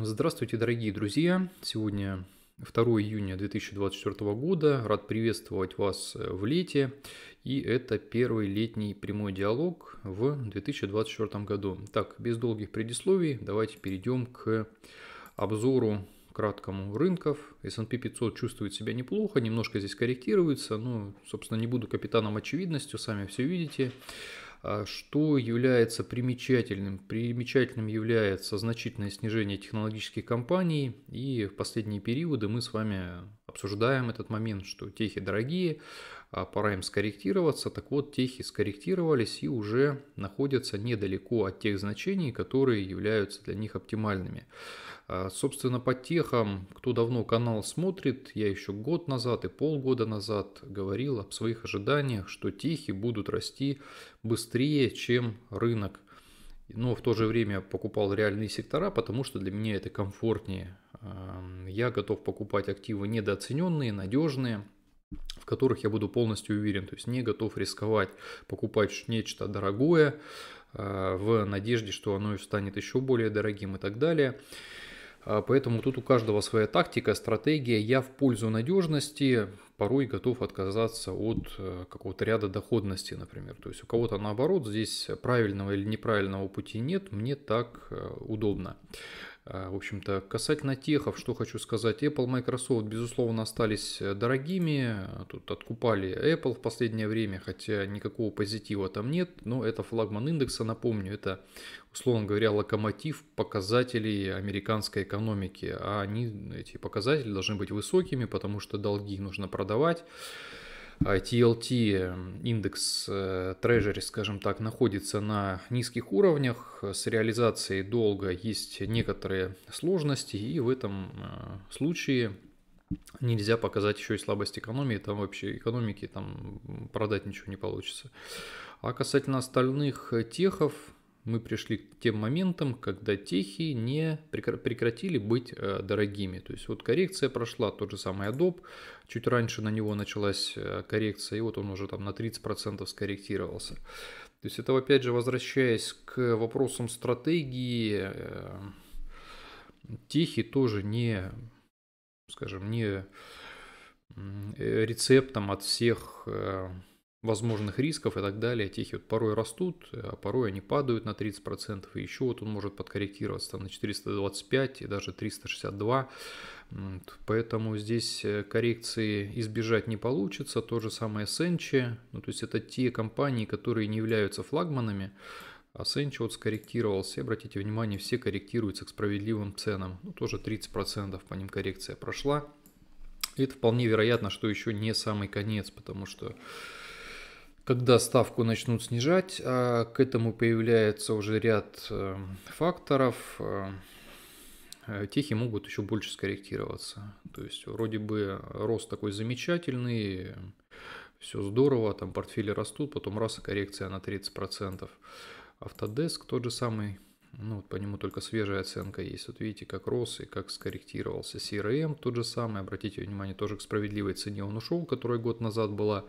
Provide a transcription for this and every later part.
Здравствуйте, дорогие друзья! Сегодня 2 июня 2024 года. Рад приветствовать вас э, в лете. И это первый летний прямой диалог в 2024 году. Так, без долгих предисловий, давайте перейдем к обзору краткому рынков. S&P 500 чувствует себя неплохо, немножко здесь корректируется, но, ну, собственно, не буду капитаном очевидностью, сами все видите. А что является примечательным? Примечательным является значительное снижение технологических компаний, и в последние периоды мы с вами обсуждаем этот момент, что техи дорогие, а пора им скорректироваться. Так вот, техи скорректировались и уже находятся недалеко от тех значений, которые являются для них оптимальными. А, собственно, по техам, кто давно канал смотрит, я еще год назад и полгода назад говорил об своих ожиданиях, что техи будут расти быстрее, чем рынок. Но в то же время покупал реальные сектора, потому что для меня это комфортнее. А, я готов покупать активы недооцененные, надежные, в которых я буду полностью уверен. То есть не готов рисковать, покупать нечто дорогое а, в надежде, что оно станет еще более дорогим и так далее. А, поэтому тут у каждого своя тактика, стратегия. Я в пользу надежности порой готов отказаться от э, какого-то ряда доходности, например. То есть у кого-то наоборот, здесь правильного или неправильного пути нет, мне так э, удобно. А, в общем-то, касательно техов, что хочу сказать. Apple, и Microsoft, безусловно, остались э, дорогими. Тут откупали Apple в последнее время, хотя никакого позитива там нет. Но это флагман индекса, напомню, это, условно говоря, локомотив показателей американской экономики. А они, эти показатели должны быть высокими, потому что долги нужно продавать. TLT а, эм, индекс трежери, э, скажем так, находится на низких уровнях, с реализацией долга есть некоторые сложности, и в этом э, случае нельзя показать еще и слабость экономии, там вообще экономики там продать ничего не получится. А касательно остальных э, техов, мы пришли к тем моментам, когда техи не прекратили быть э, дорогими. То есть вот коррекция прошла, тот же самый Adobe, чуть раньше на него началась э, коррекция, и вот он уже там на 30% скорректировался. То есть это опять же возвращаясь к вопросам стратегии, э, техи тоже не, скажем, не рецептом от всех возможных рисков и так далее, техи вот порой растут, а порой они падают на 30%, и еще вот он может подкорректироваться там, на 425 и даже 362, поэтому здесь э, коррекции избежать не получится, то же самое с Enchi, ну, то есть это те компании, которые не являются флагманами, а Сенчи вот скорректировался, обратите внимание, все корректируются к справедливым ценам, ну, тоже 30% по ним коррекция прошла, и это вполне вероятно, что еще не самый конец, потому что когда ставку начнут снижать, а к этому появляется уже ряд э, факторов, э, э, техи могут еще больше скорректироваться. То есть вроде бы рост такой замечательный, все здорово, там портфели растут, потом раз коррекция на 30%. Автодеск тот же самый ну, вот по нему только свежая оценка есть. Вот видите, как рос и как скорректировался. CRM тот же самый, обратите внимание, тоже к справедливой цене он ушел, которая год назад была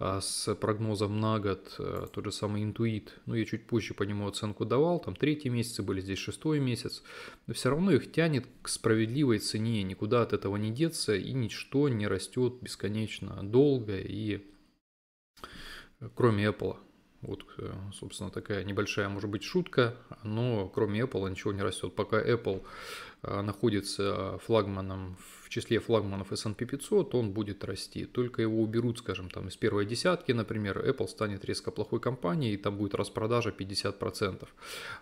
а, с прогнозом на год. А, тот же самый Intuit. Ну, я чуть позже по нему оценку давал. Там третий месяц были, здесь шестой месяц. Но все равно их тянет к справедливой цене. Никуда от этого не деться и ничто не растет бесконечно долго и э, кроме Apple. Вот, э, собственно, такая небольшая, может быть, шутка, но кроме Apple ничего не растет. Пока Apple э, находится флагманом в в числе флагманов S&P 500, он будет расти. Только его уберут, скажем, там из первой десятки, например, Apple станет резко плохой компанией, и там будет распродажа 50%.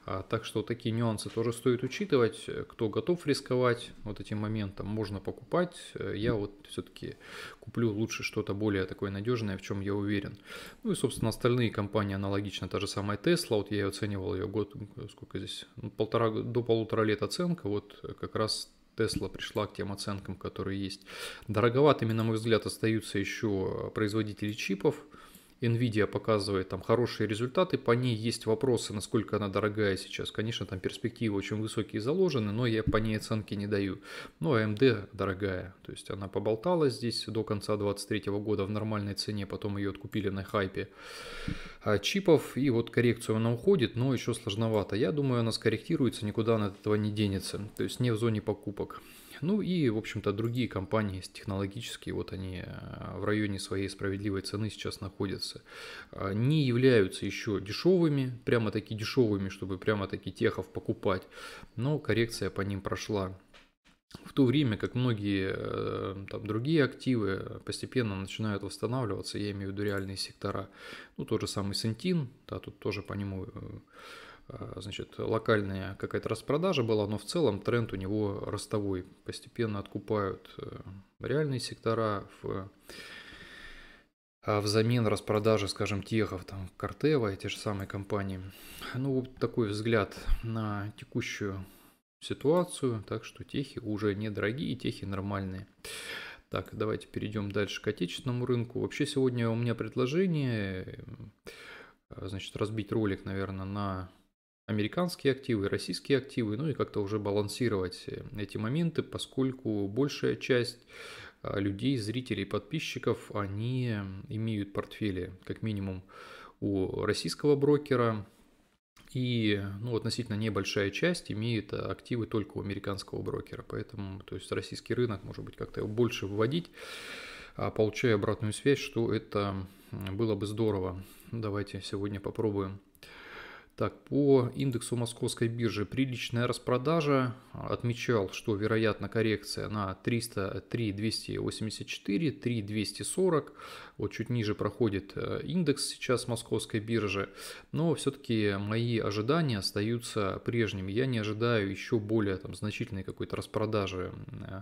А, так что такие нюансы тоже стоит учитывать. Кто готов рисковать вот этим моментом, можно покупать. Я вот все-таки куплю лучше что-то более такое надежное, в чем я уверен. Ну и, собственно, остальные компании аналогично. Та же самая Tesla, вот я оценивал ее год, сколько здесь, ну, полтора, до полутора лет оценка, вот как раз Тесла пришла к тем оценкам, которые есть. Дороговатыми, на мой взгляд, остаются еще производители чипов – Nvidia показывает там хорошие результаты, по ней есть вопросы, насколько она дорогая сейчас. Конечно, там перспективы очень высокие заложены, но я по ней оценки не даю. Но AMD дорогая, то есть она поболтала здесь до конца 2023 года в нормальной цене, потом ее откупили на хайпе а чипов, и вот коррекцию она уходит, но еще сложновато. Я думаю, она скорректируется, никуда она от этого не денется, то есть не в зоне покупок. Ну и, в общем-то, другие компании технологические, вот они э, в районе своей справедливой цены сейчас находятся, э, не являются еще дешевыми, прямо-таки дешевыми, чтобы прямо-таки техов покупать, но коррекция по ним прошла. В то время как многие э, там, другие активы постепенно начинают восстанавливаться, я имею в виду реальные сектора. Ну, тот же самый Сентин, да, тут тоже по нему а, значит, локальная какая-то распродажа была, но в целом тренд у него ростовой. Постепенно откупают э, реальные сектора в а, взамен распродажи, скажем, техов, а, там, Картева и те же самые компании. Ну, вот такой взгляд на текущую ситуацию, так что техи уже недорогие, техи нормальные. Так, давайте перейдем дальше к отечественному рынку. Вообще сегодня у меня предложение, э, значит, разбить ролик, наверное, на американские активы, российские активы, ну и как-то уже балансировать э, эти моменты, поскольку большая часть э, людей, зрителей, подписчиков, они имеют портфели, как минимум, у российского брокера, и ну, относительно небольшая часть имеет э, активы только у американского брокера. Поэтому то есть российский рынок, может быть, как-то больше выводить, а получая обратную связь, что это было бы здорово. Давайте сегодня попробуем так, по индексу московской биржи приличная распродажа. Отмечал, что вероятно коррекция на 303 284, 3 240. Вот чуть ниже проходит э, индекс сейчас московской биржи. Но все-таки мои ожидания остаются прежними. Я не ожидаю еще более там, значительной какой-то распродажи э,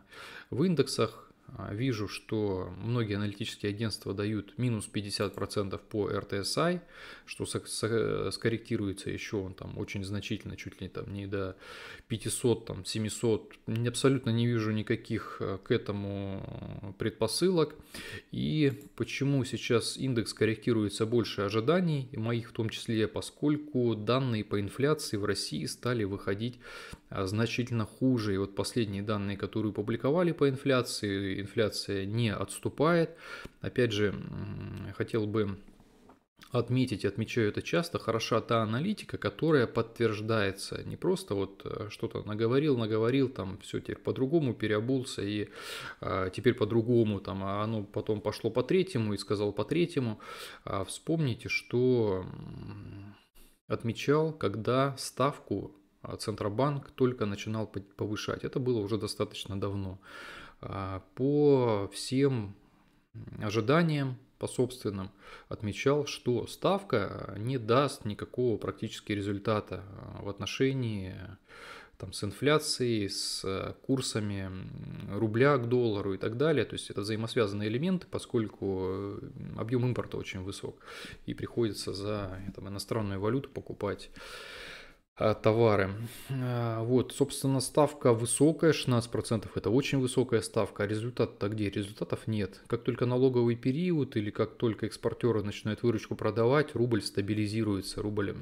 в индексах. А, вижу, что многие аналитические агентства дают минус 50% по RTSI, что скорректируется еще он там очень значительно, чуть ли там не до 500, там 700. Абсолютно не вижу никаких э, к этому э, предпосылок. И почему сейчас индекс корректируется больше ожиданий, моих в том числе, поскольку данные по инфляции в России стали выходить а значительно хуже. И вот последние данные, которые публиковали по инфляции, инфляция не отступает. Опять же, хотел бы отметить, отмечаю это часто, хороша та аналитика, которая подтверждается. Не просто вот э, что-то наговорил, наговорил, там все теперь по-другому, переобулся и э, теперь по-другому, там, а оно потом пошло по третьему и сказал по третьему. А вспомните, что отмечал, когда ставку а, Центробанк только начинал повышать. Это было уже достаточно давно. А, по всем ожиданиям, по собственным, отмечал, что ставка не даст никакого практически результата а, в отношении там, с инфляцией, с курсами рубля к доллару и так далее. То есть это взаимосвязанные элементы, поскольку объем импорта очень высок. И приходится за там, иностранную валюту покупать Э, товары. Э, вот, собственно, ставка высокая, 16% это очень высокая ставка, а результат-то где? Результатов нет. Как только налоговый период или как только экспортеры начинают выручку продавать, рубль стабилизируется, рубль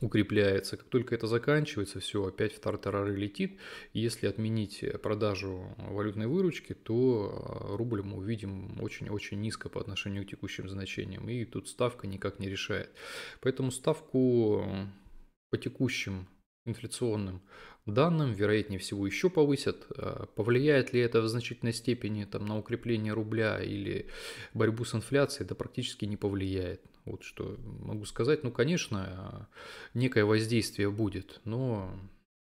укрепляется. Как только это заканчивается, все, опять в тартарары летит. Если отменить э, продажу валютной выручки, то рубль мы увидим очень-очень низко по отношению к текущим значениям. И тут ставка никак не решает. Поэтому ставку по текущим инфляционным данным, вероятнее всего, еще повысят. А повлияет ли это в значительной степени там, на укрепление рубля или борьбу с инфляцией, это практически не повлияет. Вот что могу сказать. Ну, конечно, некое воздействие будет, но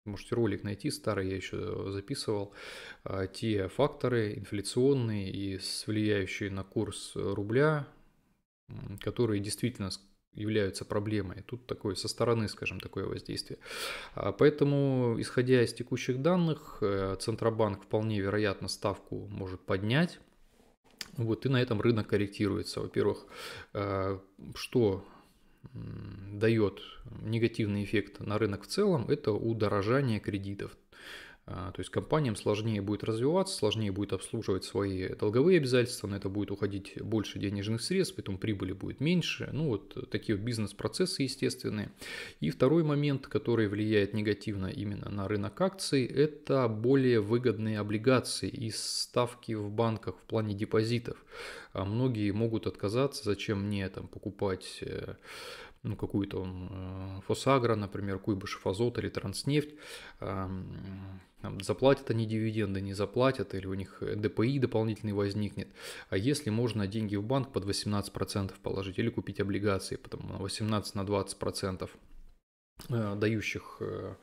можете ролик найти, старый я еще записывал, а те факторы инфляционные и влияющие на курс рубля, которые действительно являются проблемой. Тут такое со стороны, скажем, такое воздействие. А, поэтому, исходя из текущих данных, э, Центробанк вполне вероятно ставку может поднять. Вот, и на этом рынок корректируется. Во-первых, э, что дает негативный эффект на рынок в целом, это удорожание кредитов. А, то есть компаниям сложнее будет развиваться, сложнее будет обслуживать свои долговые обязательства, на это будет уходить больше денежных средств, поэтому прибыли будет меньше. Ну вот такие вот бизнес-процессы естественные. И второй момент, который влияет негативно именно на рынок акций, это более выгодные облигации и ставки в банках в плане депозитов. А многие могут отказаться, зачем мне там покупать э, ну, какую-то он, э, Фосагра, например, Куйбышев Азот или Транснефть, там, заплатят они дивиденды, не заплатят, или у них ДПИ дополнительный возникнет. А если можно деньги в банк под 18% положить или купить облигации, потому на 18 на 20% э, дающих э,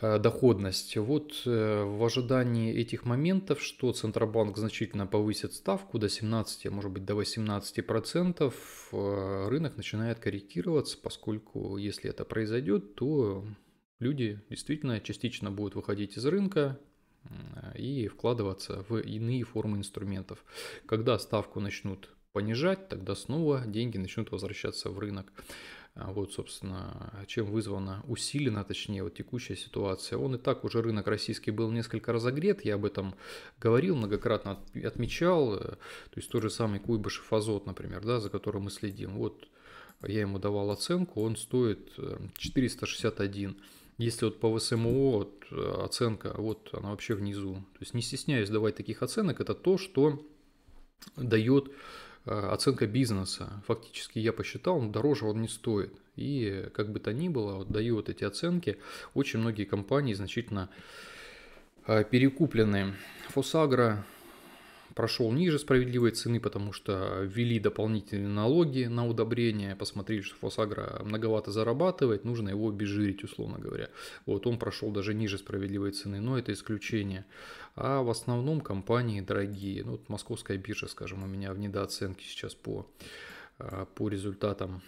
э, доходность. Вот в ожидании этих моментов, что Центробанк значительно повысит ставку до 17, а может быть до 18 процентов, рынок начинает корректироваться, поскольку если это произойдет, то люди действительно частично будут выходить из рынка и вкладываться в иные формы инструментов. Когда ставку начнут понижать, тогда снова деньги начнут возвращаться в рынок. А вот, собственно, чем вызвана, усилена, точнее, вот текущая ситуация. Он и так уже рынок российский был несколько разогрет, я об этом говорил, многократно отмечал. Э, то есть тот же самый Куйбышев Азот, например, да, за которым мы следим. Вот я ему давал оценку, он стоит 461 э, если вот по ВСМО вот, э, оценка, вот она вообще внизу. То есть не стесняюсь давать таких оценок, это то, что дает э, оценка бизнеса. Фактически я посчитал, дороже он не стоит. И как бы то ни было, вот, даю вот эти оценки. Очень многие компании значительно э, перекуплены. Фосагра прошел ниже справедливой цены, потому что ввели дополнительные налоги на удобрения, посмотрели, что Фосагра многовато зарабатывает, нужно его обезжирить, условно говоря. Вот он прошел даже ниже справедливой цены, но это исключение. А в основном компании дорогие. Ну, вот московская биржа, скажем, у меня в недооценке сейчас по, а, по результатам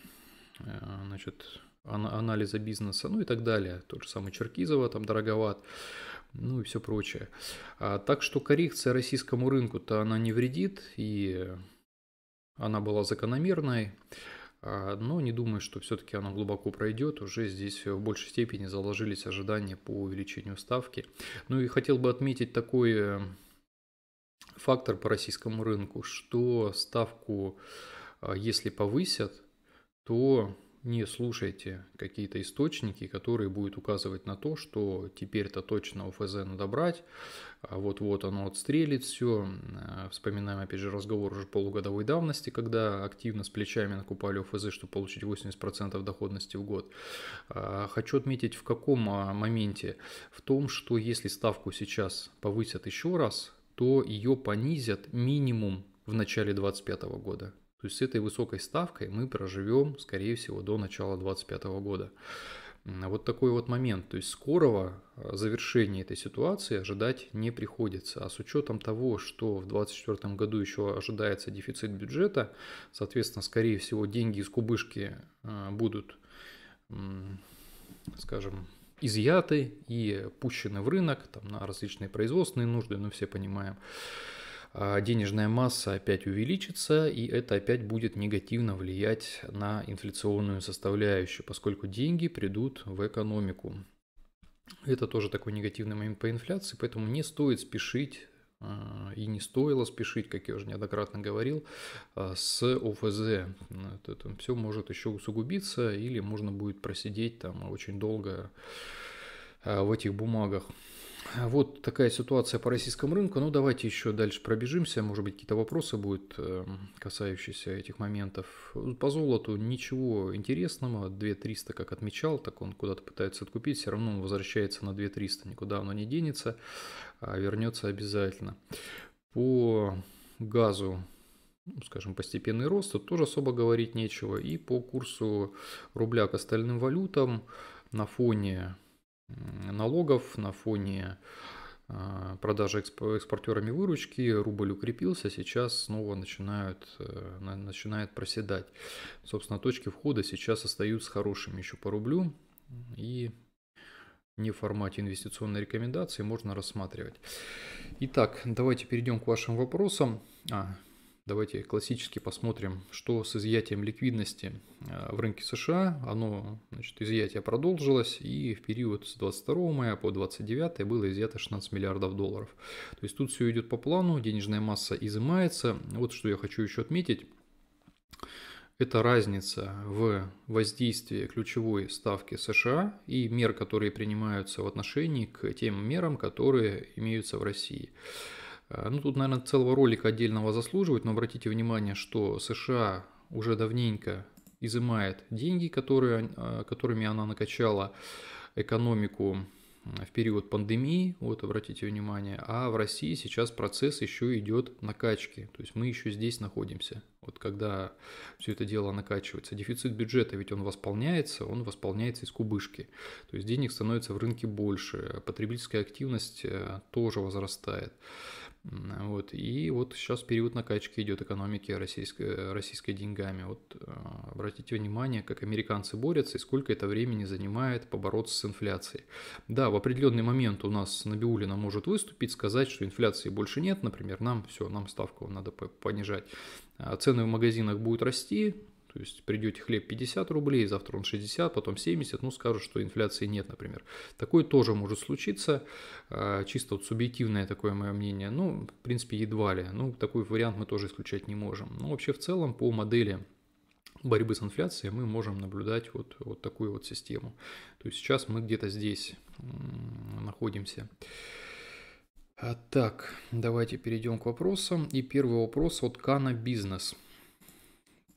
э, значит, анализа бизнеса, ну и так далее. Тот же самый Черкизова там дороговат ну и все прочее. А, так что коррекция российскому рынку-то она не вредит, и она была закономерной, а, но не думаю, что все-таки она глубоко пройдет. Уже здесь в большей степени заложились ожидания по увеличению ставки. Ну и хотел бы отметить такой э, фактор по российскому рынку, что ставку, а, если повысят, то не слушайте какие-то источники, которые будут указывать на то, что теперь-то точно ОФЗ надо брать, а вот-вот оно отстрелит все. Э, вспоминаем, опять же, разговор уже полугодовой давности, когда активно с плечами накупали ОФЗ, чтобы получить 80% доходности в год. А, хочу отметить, в каком а, моменте? В том, что если ставку сейчас повысят еще раз, то ее понизят минимум в начале 2025 года. То есть с этой высокой ставкой мы проживем, скорее всего, до начала 2025 года. А вот такой вот момент. То есть скорого э, завершения этой ситуации ожидать не приходится. А с учетом того, что в 2024 году еще ожидается дефицит бюджета, соответственно, скорее всего, деньги из кубышки э, будут, скажем, изъяты и пущены в рынок там, на различные производственные нужды, Но ну, все понимаем. А денежная масса опять увеличится, и это опять будет негативно влиять на инфляционную составляющую, поскольку деньги придут в экономику. Это тоже такой негативный момент по инфляции, поэтому не стоит спешить а, и не стоило спешить, как я уже неоднократно говорил, а, с ОФЗ. Это все может еще усугубиться или можно будет просидеть там очень долго в этих бумагах вот такая ситуация по российскому рынку. Ну, давайте еще дальше пробежимся. Может быть, какие-то вопросы будут, эм, касающиеся этих моментов. По золоту ничего интересного. 2300, как отмечал, так он куда-то пытается откупить. Все равно он возвращается на 2300. Никуда оно не денется. А вернется обязательно. По газу ну, скажем, постепенный рост, тут тоже особо говорить нечего. И по курсу рубля к остальным валютам на фоне налогов на фоне а, продажи экспортерами выручки, рубль укрепился, сейчас снова начинают, э, начинает проседать. Собственно, точки входа сейчас остаются хорошими еще по рублю, и не в формате инвестиционной рекомендации можно рассматривать. Итак, давайте перейдем к вашим вопросам. А, Давайте классически посмотрим, что с изъятием ликвидности э, в рынке США. Оно, значит, изъятие продолжилось, и в период с 22 мая по 29 было изъято 16 миллиардов долларов. То есть тут все идет по плану, денежная масса изымается. Вот что я хочу еще отметить. Это разница в воздействии ключевой ставки США и мер, которые принимаются в отношении к тем мерам, которые имеются в России. А, ну, тут, наверное, целого ролика отдельного заслуживает, но обратите внимание, что США уже давненько изымает деньги, которые, а, которыми она накачала экономику в период пандемии, вот обратите внимание, а в России сейчас процесс еще идет накачки, то есть мы еще здесь находимся. Вот когда все это дело накачивается, дефицит бюджета, ведь он восполняется, он восполняется из кубышки, то есть денег становится в рынке больше, потребительская активность э, тоже возрастает. Вот. И вот сейчас период накачки идет экономики российской, э, российской деньгами. Вот э, обратите внимание, как американцы борются и сколько это времени занимает побороться с инфляцией. Да, в определенный момент у нас Набиулина может выступить, сказать, что инфляции больше нет, например, нам все, нам ставку надо понижать. А цены в магазинах будут расти, то есть придете хлеб 50 рублей, завтра он 60, потом 70, ну скажут, что инфляции нет, например. Такое тоже может случиться, а, чисто вот субъективное такое мое мнение, ну в принципе едва ли, ну такой вариант мы тоже исключать не можем. Но вообще в целом по модели борьбы с инфляцией мы можем наблюдать вот, вот такую вот систему. То есть сейчас мы где-то здесь находимся. А так, давайте перейдем к вопросам. И первый вопрос от Кана Бизнес –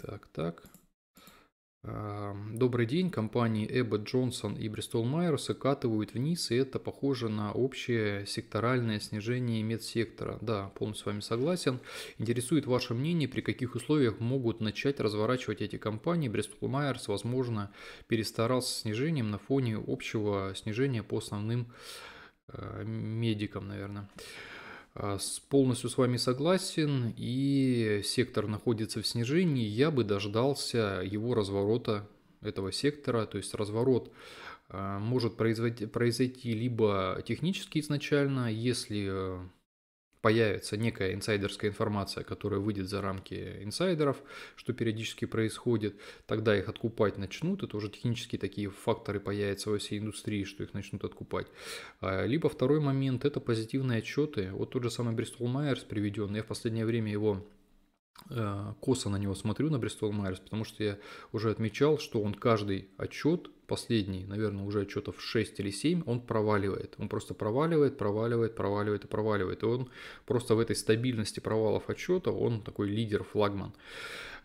так, так. Добрый день. Компании Эббот Джонсон и Бристол Майерс катывают вниз, и это похоже на общее секторальное снижение медсектора. Да, полностью с вами согласен. Интересует ваше мнение, при каких условиях могут начать разворачивать эти компании. Бристол Майерс, возможно, перестарался с снижением на фоне общего снижения по основным э, медикам, наверное. А, с полностью с вами согласен, и сектор находится в снижении, я бы дождался его разворота этого сектора, то есть разворот а, может произойти, произойти либо технически изначально, если а, появится некая инсайдерская информация, которая выйдет за рамки инсайдеров, что периодически происходит, тогда их откупать начнут, это уже технически такие факторы появятся во всей индустрии, что их начнут откупать. А, либо второй момент – это позитивные отчеты. Вот тот же самый Bristol Myers приведенный, я в последнее время его Э, косо на него смотрю, на бристол майерс, потому что я уже отмечал, что он каждый отчет, последний, наверное, уже отчетов 6 или 7, он проваливает. Он просто проваливает, проваливает, проваливает и проваливает. И он просто в этой стабильности провалов отчета, он такой лидер, флагман.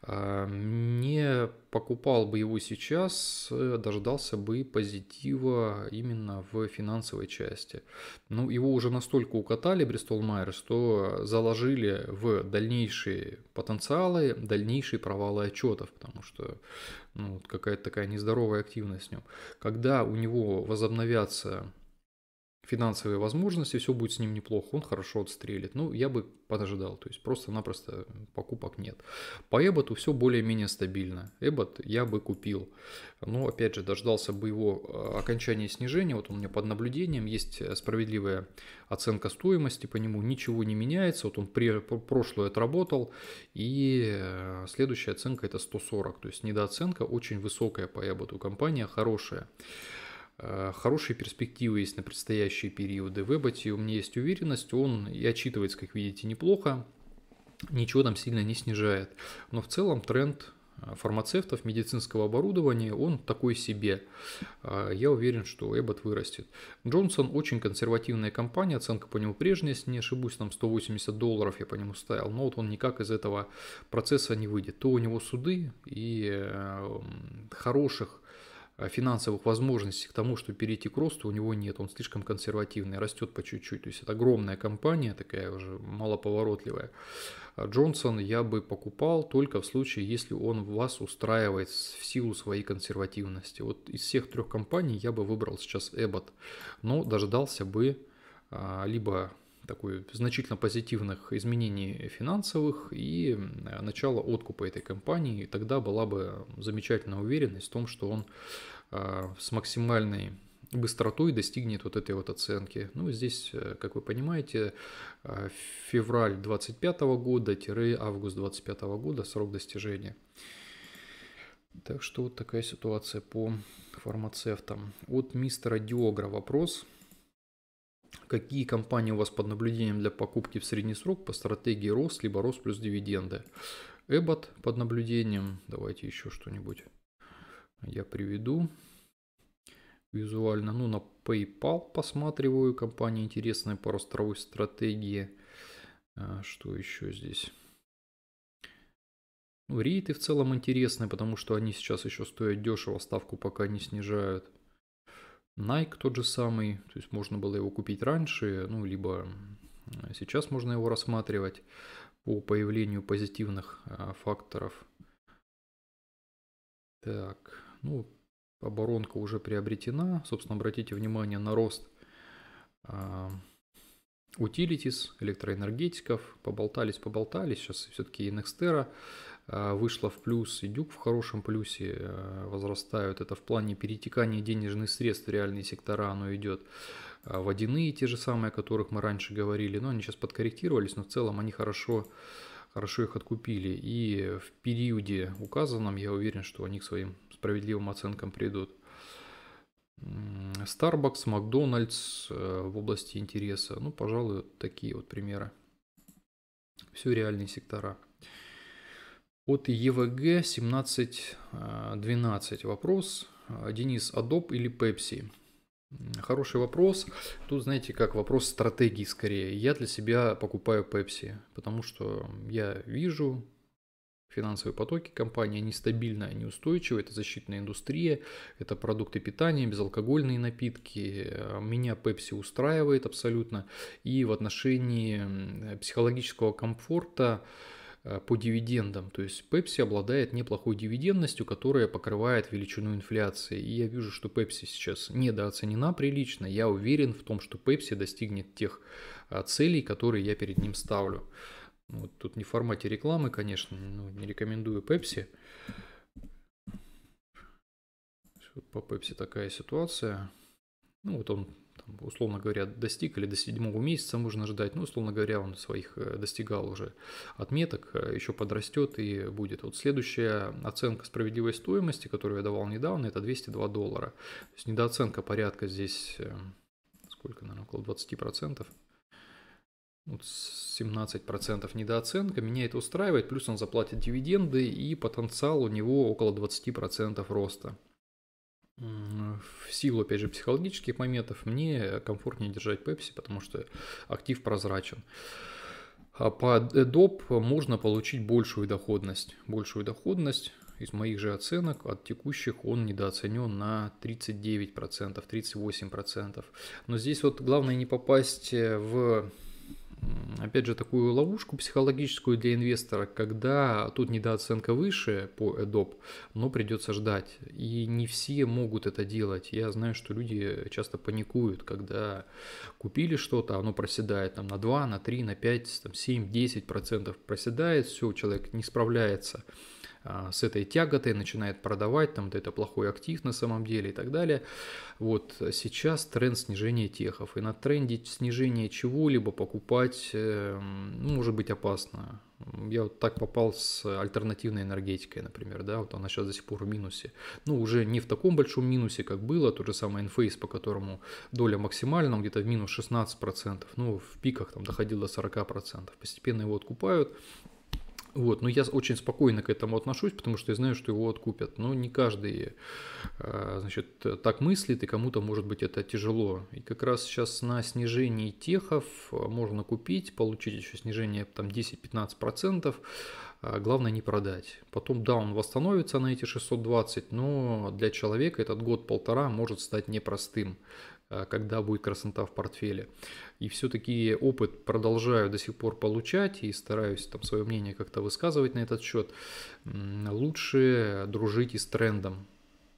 А, не покупал бы его сейчас, э, дождался бы позитива именно в финансовой части. Ну, его уже настолько укатали Бристол Майер, что заложили в дальнейшие потенциалы, дальнейшие провалы отчетов, потому что ну, какая-то такая нездоровая активность в нем. Когда у него возобновятся финансовые возможности, все будет с ним неплохо, он хорошо отстрелит. Ну, я бы подождал, то есть просто-напросто покупок нет. По Эбботу все более-менее стабильно. Эббот я бы купил, но ну, опять же дождался бы его э, окончания снижения, вот он у меня под наблюдением, есть э, справедливая оценка стоимости по нему, ничего не меняется, вот он при, прошлое отработал, и э, следующая оценка это 140, то есть недооценка очень высокая по Эбботу, компания хорошая. Э, хорошие перспективы есть на предстоящие периоды. В Эбботе у меня есть уверенность, он и отчитывается, как видите, неплохо, ничего там сильно не снижает. Но в целом тренд э, фармацевтов, медицинского оборудования, он такой себе. Э, я уверен, что Эббот вырастет. Джонсон очень консервативная компания, оценка по нему прежняя, если не ошибусь, там 180 долларов я по нему ставил, но вот он никак из этого процесса не выйдет. То у него суды и хороших а, финансовых возможностей к тому, что перейти к росту, у него нет, он слишком консервативный, растет по чуть-чуть. То есть это огромная компания, такая уже малоповоротливая. А Джонсон я бы покупал только в случае, если он вас устраивает в силу своей консервативности. Вот из всех трех компаний я бы выбрал сейчас Эббот, но дождался бы а, либо такой значительно позитивных изменений финансовых и э, начала откупа этой компании. И тогда была бы замечательная уверенность в том, что он э, с максимальной быстротой достигнет вот этой вот оценки. Ну, здесь, э, как вы понимаете, февраль 25 года-август 25 года срок достижения. Так что вот такая ситуация по фармацевтам. От мистера Диогра вопрос – какие компании у вас под наблюдением для покупки в средний срок по стратегии рост, либо рост плюс дивиденды. Эбот под наблюдением. Давайте еще что-нибудь я приведу визуально. Ну, на PayPal посматриваю. Компания интересная по ростовой стратегии. А, что еще здесь? Ну, рейты в целом интересны, потому что они сейчас еще стоят дешево, ставку пока не снижают. Nike тот же самый, то есть можно было его купить раньше, ну, либо э, сейчас можно его рассматривать по появлению позитивных э, факторов. Так, ну, оборонка уже приобретена. Собственно, обратите внимание на рост э, утилитис, электроэнергетиков. Поболтались, поболтались. Сейчас все-таки Nextera а, вышла в плюс, и Дюк в хорошем плюсе э, возрастают. Это в плане перетекания денежных средств в реальные сектора оно идет. А, водяные те же самые, о которых мы раньше говорили, но они сейчас подкорректировались, но в целом они хорошо, хорошо их откупили. И в периоде указанном я уверен, что они к своим справедливым оценкам придут. Starbucks, Макдональдс э, в области интереса. Ну, пожалуй, такие вот примеры. Все реальные сектора. От ЕВГ 1712 э, вопрос. Э, Денис, Адоп или Pepsi Хороший вопрос. Тут, знаете, как вопрос стратегии скорее. Я для себя покупаю Pepsi, потому что я вижу финансовые потоки компании, они стабильны, они устойчивы, это защитная индустрия, это продукты питания, безалкогольные напитки. Э, меня Pepsi устраивает абсолютно. И в отношении психологического комфорта Э, по дивидендам. То есть Pepsi обладает неплохой дивидендностью, которая покрывает величину инфляции. И я вижу, что Pepsi сейчас недооценена прилично. Я уверен в том, что Pepsi достигнет тех а, целей, которые я перед ним ставлю. Вот тут не в формате рекламы, конечно, но не рекомендую Pepsi. По Pepsi такая ситуация. Ну вот он там, условно говоря, достиг или до седьмого месяца можно ждать, ну, условно говоря, он своих э, достигал уже отметок, э, еще подрастет и будет. Вот следующая оценка справедливой стоимости, которую я давал недавно, это 202 доллара. То есть недооценка порядка здесь, э, сколько, наверное, около 20%. 17% недооценка, меня это устраивает, плюс он заплатит дивиденды и потенциал у него около 20% роста в силу, опять же, психологических моментов, мне комфортнее держать Pepsi, потому что актив прозрачен. А По DOP можно получить большую доходность. Большую доходность из моих же оценок от текущих он недооценен на 39%, 38%. Но здесь вот главное не попасть в опять же, такую ловушку психологическую для инвестора, когда тут недооценка выше по EDOP, но придется ждать. И не все могут это делать. Я знаю, что люди часто паникуют, когда купили что-то, оно проседает там, на 2, на 3, на 5, там, 7, 10 процентов проседает, все, человек не справляется. А, с этой тяготой, начинает продавать, там, да это плохой актив на самом деле и так далее. Вот сейчас тренд снижения техов, и на тренде снижения чего-либо покупать эм, ну, может быть опасно. Я вот так попал с альтернативной энергетикой, например, да, вот она сейчас до сих пор в минусе. Ну, уже не в таком большом минусе, как было, то же самое Enphase, по которому доля максимальна, где-то в минус 16%, ну, в пиках там доходил до 40%. Постепенно его откупают, вот, но я очень спокойно к этому отношусь, потому что я знаю, что его откупят. Но не каждый, а, значит, так мыслит, и кому-то, может быть, это тяжело. И как раз сейчас на снижении техов а, можно купить, получить еще снижение там 10-15%, а, главное не продать. Потом, да, он восстановится на эти 620, но для человека этот год-полтора может стать непростым. А, когда будет краснота в портфеле. И все-таки опыт продолжаю до сих пор получать и стараюсь там свое мнение как-то высказывать на этот счет. Лучше дружить и с трендом.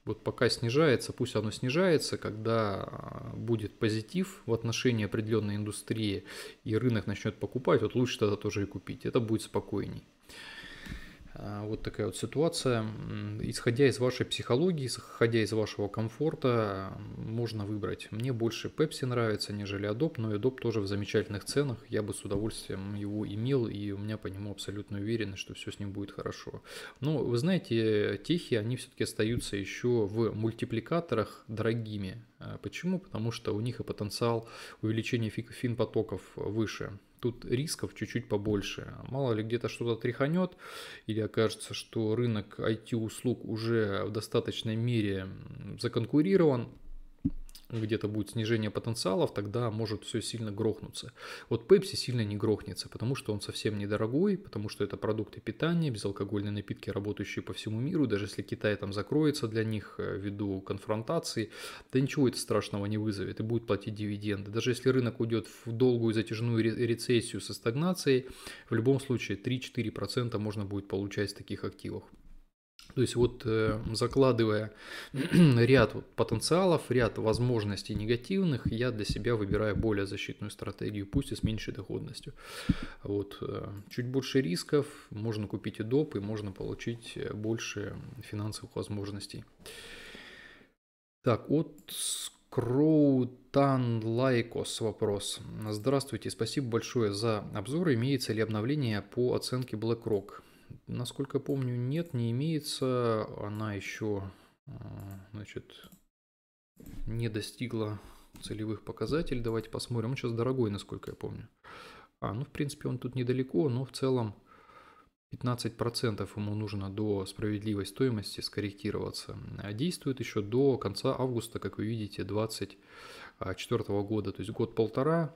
Вот пока снижается, пусть оно снижается, когда а, будет позитив в отношении определенной индустрии и рынок начнет покупать, вот лучше тогда тоже и купить. Это будет спокойней. А, вот такая вот ситуация. Исходя из вашей психологии, исходя из вашего комфорта, можно выбрать. Мне больше Pepsi нравится, нежели Adobe, но Adobe тоже в замечательных ценах. Я бы с удовольствием его имел, и у меня по нему абсолютно уверенность, что все с ним будет хорошо. Но ну, вы знаете, техи, они все-таки остаются еще в мультипликаторах дорогими. А, почему? Потому что у них и потенциал увеличения фин потоков выше. Тут рисков чуть-чуть побольше. Мало ли где-то что-то тряханет, или окажется, что рынок IT-услуг уже в достаточной мере законкурирован, где-то будет снижение потенциалов, тогда может все сильно грохнуться. Вот Pepsi сильно не грохнется, потому что он совсем недорогой, потому что это продукты питания, безалкогольные напитки, работающие по всему миру, даже если Китай там закроется для них э, ввиду конфронтации, да ничего это страшного не вызовет и будет платить дивиденды. Даже если рынок уйдет в долгую затяжную рецессию со стагнацией, в любом случае 3-4% можно будет получать с таких активов. То есть вот э, закладывая ряд потенциалов, ряд возможностей негативных, я для себя выбираю более защитную стратегию, пусть и с меньшей доходностью. Вот. Э, чуть больше рисков, можно купить и доп, и можно получить э, больше финансовых возможностей. Так, от Кроутан Лайкос вопрос. Здравствуйте, спасибо большое за обзор. Имеется ли обновление по оценке BlackRock? насколько помню, нет, не имеется. Она еще а, значит, не достигла целевых показателей. Давайте посмотрим. Он сейчас дорогой, насколько я помню. А, ну, в принципе, он тут недалеко, но в целом 15% ему нужно до справедливой стоимости скорректироваться. А действует еще до конца августа, как вы видите, 2024 года, то есть год-полтора,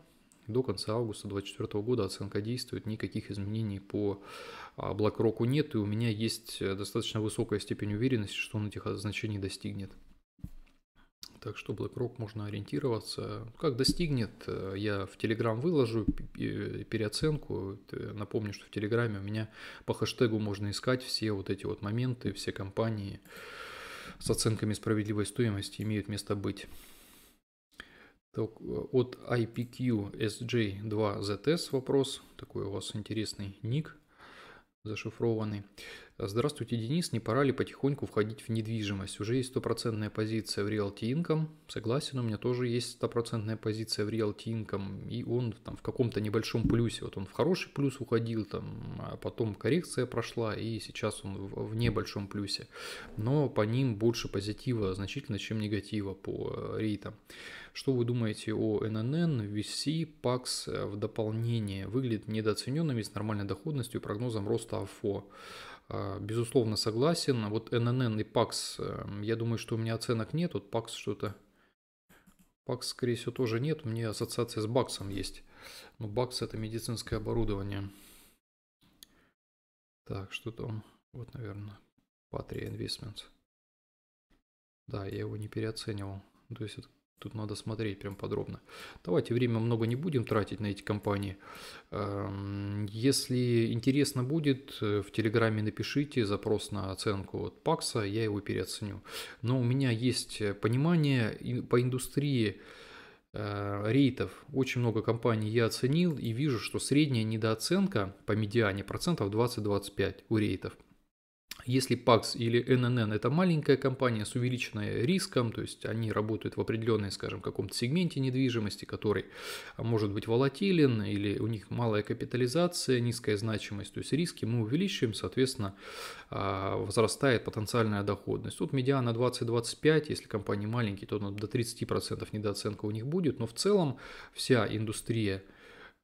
до конца августа 2024 года оценка действует, никаких изменений по а, BlackRock нет, и у меня есть э, достаточно высокая степень уверенности, что он этих а, значений достигнет. Так что BlackRock можно ориентироваться. Как достигнет, э, я в Telegram выложу э, переоценку. Напомню, что в Телеграме у меня по хэштегу можно искать все вот эти вот моменты, все компании с оценками справедливой стоимости имеют место быть. Так, э, от IPQ SJ2ZS вопрос. Такой у вас интересный ник зашифрованный. Здравствуйте, Денис. Не пора ли потихоньку входить в недвижимость? Уже есть стопроцентная позиция в Realty Income. Согласен, у меня тоже есть стопроцентная позиция в Realty Income. И он там в каком-то небольшом плюсе. Вот он в хороший плюс уходил, там, а потом коррекция прошла, и сейчас он в небольшом плюсе. Но по ним больше позитива значительно, чем негатива по э, рейтам. Что вы думаете о ННН, VC, PAX в дополнение? Выглядит недооцененными с нормальной доходностью и прогнозом роста АФО. А, безусловно, согласен. Вот ННН и ПАКС, эм, я думаю, что у меня оценок нет. Вот ПАКС что-то... ПАКС, скорее всего, тоже нет. У меня ассоциация с БАКСом есть. Но БАКС – это медицинское оборудование. Так, что там? Вот, наверное, Patria Investments. Да, я его не переоценивал. То есть это Тут надо смотреть прям подробно. Давайте время много не будем тратить на эти компании. Эм, если интересно будет, э, в Телеграме напишите запрос на оценку от Пакса, я его переоценю. Но у меня есть э, понимание по индустрии э, рейтов. Очень много компаний я оценил и вижу, что средняя недооценка по медиане процентов 20-25 у рейтов – если PAX или NNN – это маленькая компания с увеличенным риском, то есть они работают в определенной, скажем, каком-то сегменте недвижимости, который может быть волатилен, или у них малая капитализация, низкая значимость, то есть риски мы увеличиваем, соответственно, а, возрастает потенциальная доходность. Тут медиана 20-25, если компании маленькие, то до 30% недооценка у них будет, но в целом вся индустрия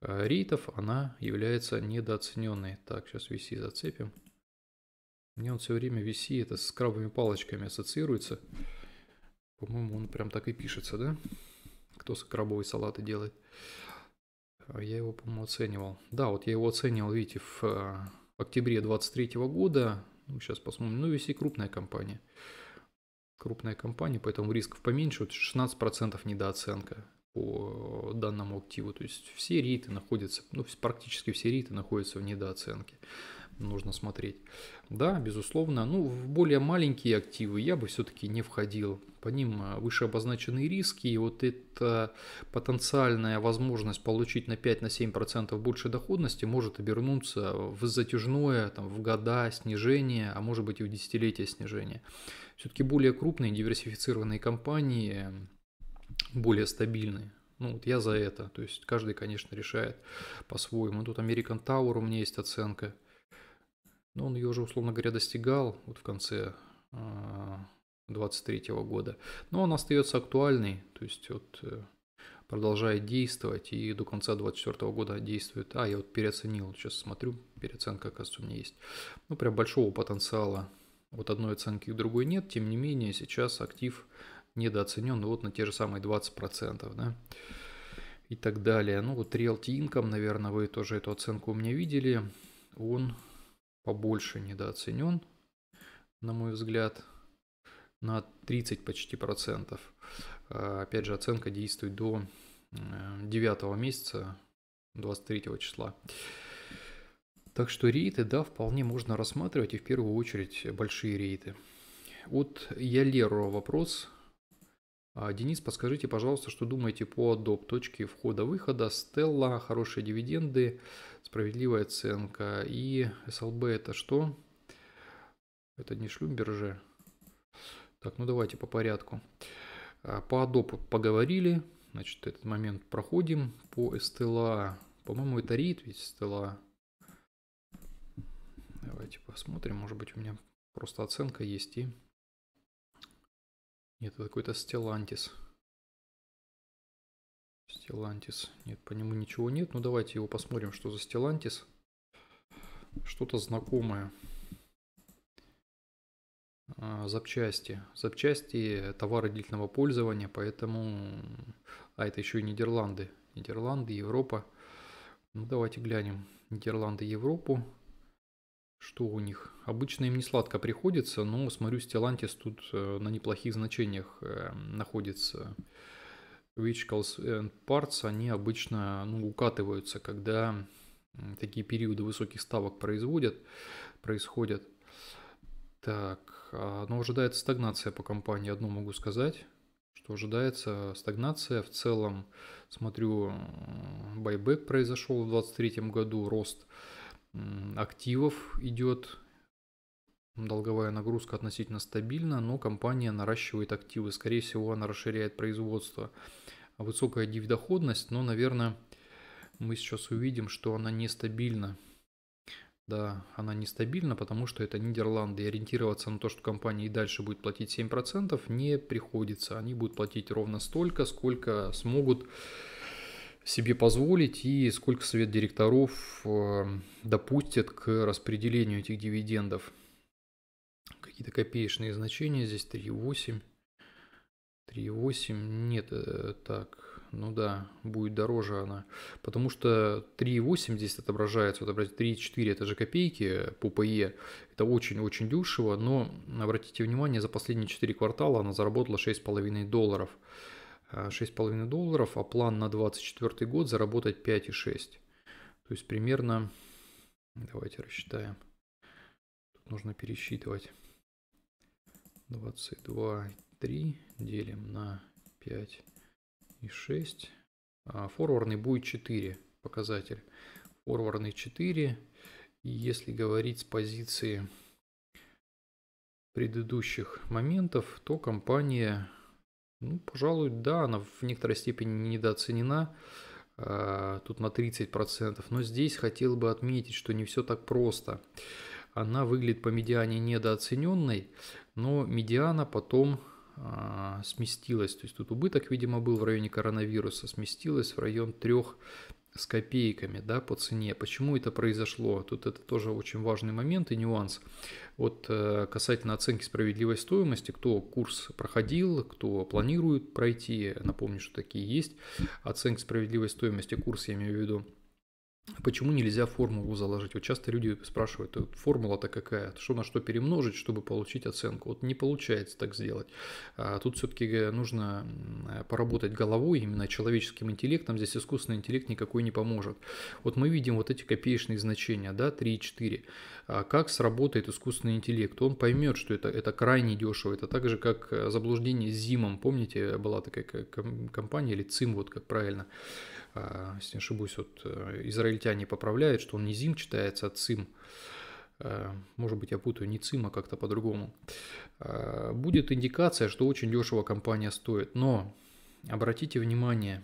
э, рейтов, она является недооцененной. Так, сейчас VC зацепим. Мне он все время виси, это с крабовыми палочками ассоциируется. По-моему, он прям так и пишется, да? Кто с крабовой салаты делает. А я его, по-моему, оценивал. Да, вот я его оценивал, видите, в э, октябре 23 года. Ну, сейчас посмотрим. Ну, виси крупная компания. Крупная компания, поэтому рисков поменьше. Вот 16% недооценка по данному активу. То есть все риты находятся, ну, практически все риты находятся в недооценке нужно смотреть. Да, безусловно, ну в более маленькие активы я бы все-таки не входил. По ним а, выше обозначенные риски, и вот эта потенциальная возможность получить на 5-7% на больше доходности может обернуться в затяжное, там, в года снижение, а может быть и в десятилетие снижение. Все-таки более крупные диверсифицированные компании более стабильные. Ну, вот я за это. То есть каждый, конечно, решает по-своему. Тут American Tower у меня есть оценка – но ну, он ее уже, условно говоря, достигал вот в конце 23 а, года. Но он остается актуальный, то есть вот э, продолжает действовать и до конца 24 года действует. А, я вот переоценил, сейчас смотрю, переоценка, оказывается, у меня есть. Ну, прям большого потенциала от одной оценки к другой нет, тем не менее сейчас актив недооценен ну, вот на те же самые 20%, да, и так далее. Ну, вот Realty Income, наверное, вы тоже эту оценку у меня видели, он побольше недооценен, на мой взгляд, на 30 почти процентов. А, опять же, оценка действует до 9 месяца, 23 числа. Так что рейты, да, вполне можно рассматривать, и в первую очередь большие рейты. Вот Ялерова вопрос. А, Денис, подскажите, пожалуйста, что думаете по доп. точке входа-выхода, Стелла, хорошие дивиденды, справедливая оценка и СЛБ это что? Это не шлюмберже. Так, ну давайте по порядку. А, по допу поговорили, значит, этот момент проходим. По СТЛА, по-моему, это рит, ведь СТЛА. Давайте посмотрим, может быть, у меня просто оценка есть и нет, это какой-то Стелантис. Стелантис. Нет, по нему ничего нет. Ну давайте его посмотрим, что за Стелантис. Что-то знакомое. А, запчасти. Запчасти товары длительного пользования, поэтому... А, это еще и Нидерланды. Нидерланды, Европа. Ну давайте глянем Нидерланды, Европу. Что у них? Обычно им не сладко приходится, но смотрю, Stellantis тут э, на неплохих значениях э, находится. Vehicles and Parts, они обычно ну, укатываются, когда такие периоды высоких ставок производят, происходят. Так, а, но ну, ожидается стагнация по компании, одно могу сказать что ожидается стагнация. В целом, смотрю, байбек произошел в 2023 году, рост активов идет долговая нагрузка относительно стабильна, но компания наращивает активы. Скорее всего, она расширяет производство. Высокая дивидоходность, но, наверное, мы сейчас увидим, что она нестабильна. Да, она нестабильна, потому что это Нидерланды. И ориентироваться на то, что компания и дальше будет платить 7%, не приходится. Они будут платить ровно столько, сколько смогут себе позволить и сколько совет директоров э, допустит к распределению этих дивидендов. Какие-то копеечные значения здесь 3,8. 3,8, нет, э, так, ну да, будет дороже она. Потому что 3,8 здесь отображается, вот обратите, 3,4 это же копейки по ПЕ, это очень-очень дешево, но обратите внимание, за последние 4 квартала она заработала 6,5 долларов. долларов. 6,5 а, долларов, а план на 2024 год заработать 5,6. То есть примерно, давайте рассчитаем, тут нужно пересчитывать. 22,3 делим на 5,6. А форвардный будет 4 показатель. Форвардный 4. И если говорить с позиции предыдущих моментов, то компания ну, пожалуй, да, она в некоторой степени недооценена, а, тут на 30%, но здесь хотел бы отметить, что не все так просто. Она выглядит по медиане недооцененной, но медиана потом а, сместилась. То есть тут убыток, видимо, был в районе коронавируса, сместилась в район 3 с копейками да, по цене. Почему это произошло? Тут это тоже очень важный момент и нюанс. Вот э, касательно оценки справедливой стоимости, кто курс проходил, кто планирует пройти, напомню, что такие есть. Оценка справедливой стоимости курс, я имею в виду, Почему нельзя формулу заложить? Вот часто люди спрашивают, «Э, формула-то какая? Что на что перемножить, чтобы получить оценку? Вот не получается так сделать. А тут все-таки э, нужно поработать головой, именно человеческим интеллектом. Здесь искусственный интеллект никакой не поможет. Вот мы видим вот эти копеечные значения, да, 3 4. А как сработает искусственный интеллект? Он поймет, что это, это крайне дешево. Это так же, как э, заблуждение зимом. Помните, была такая компания, или ЦИМ, вот как правильно а, если не ошибусь, вот э, израильтяне поправляют, что он не Зим читается, а Цим. Э, может быть, я путаю не Цим, а как-то по-другому. А, будет индикация, что очень дешево компания стоит. Но обратите внимание,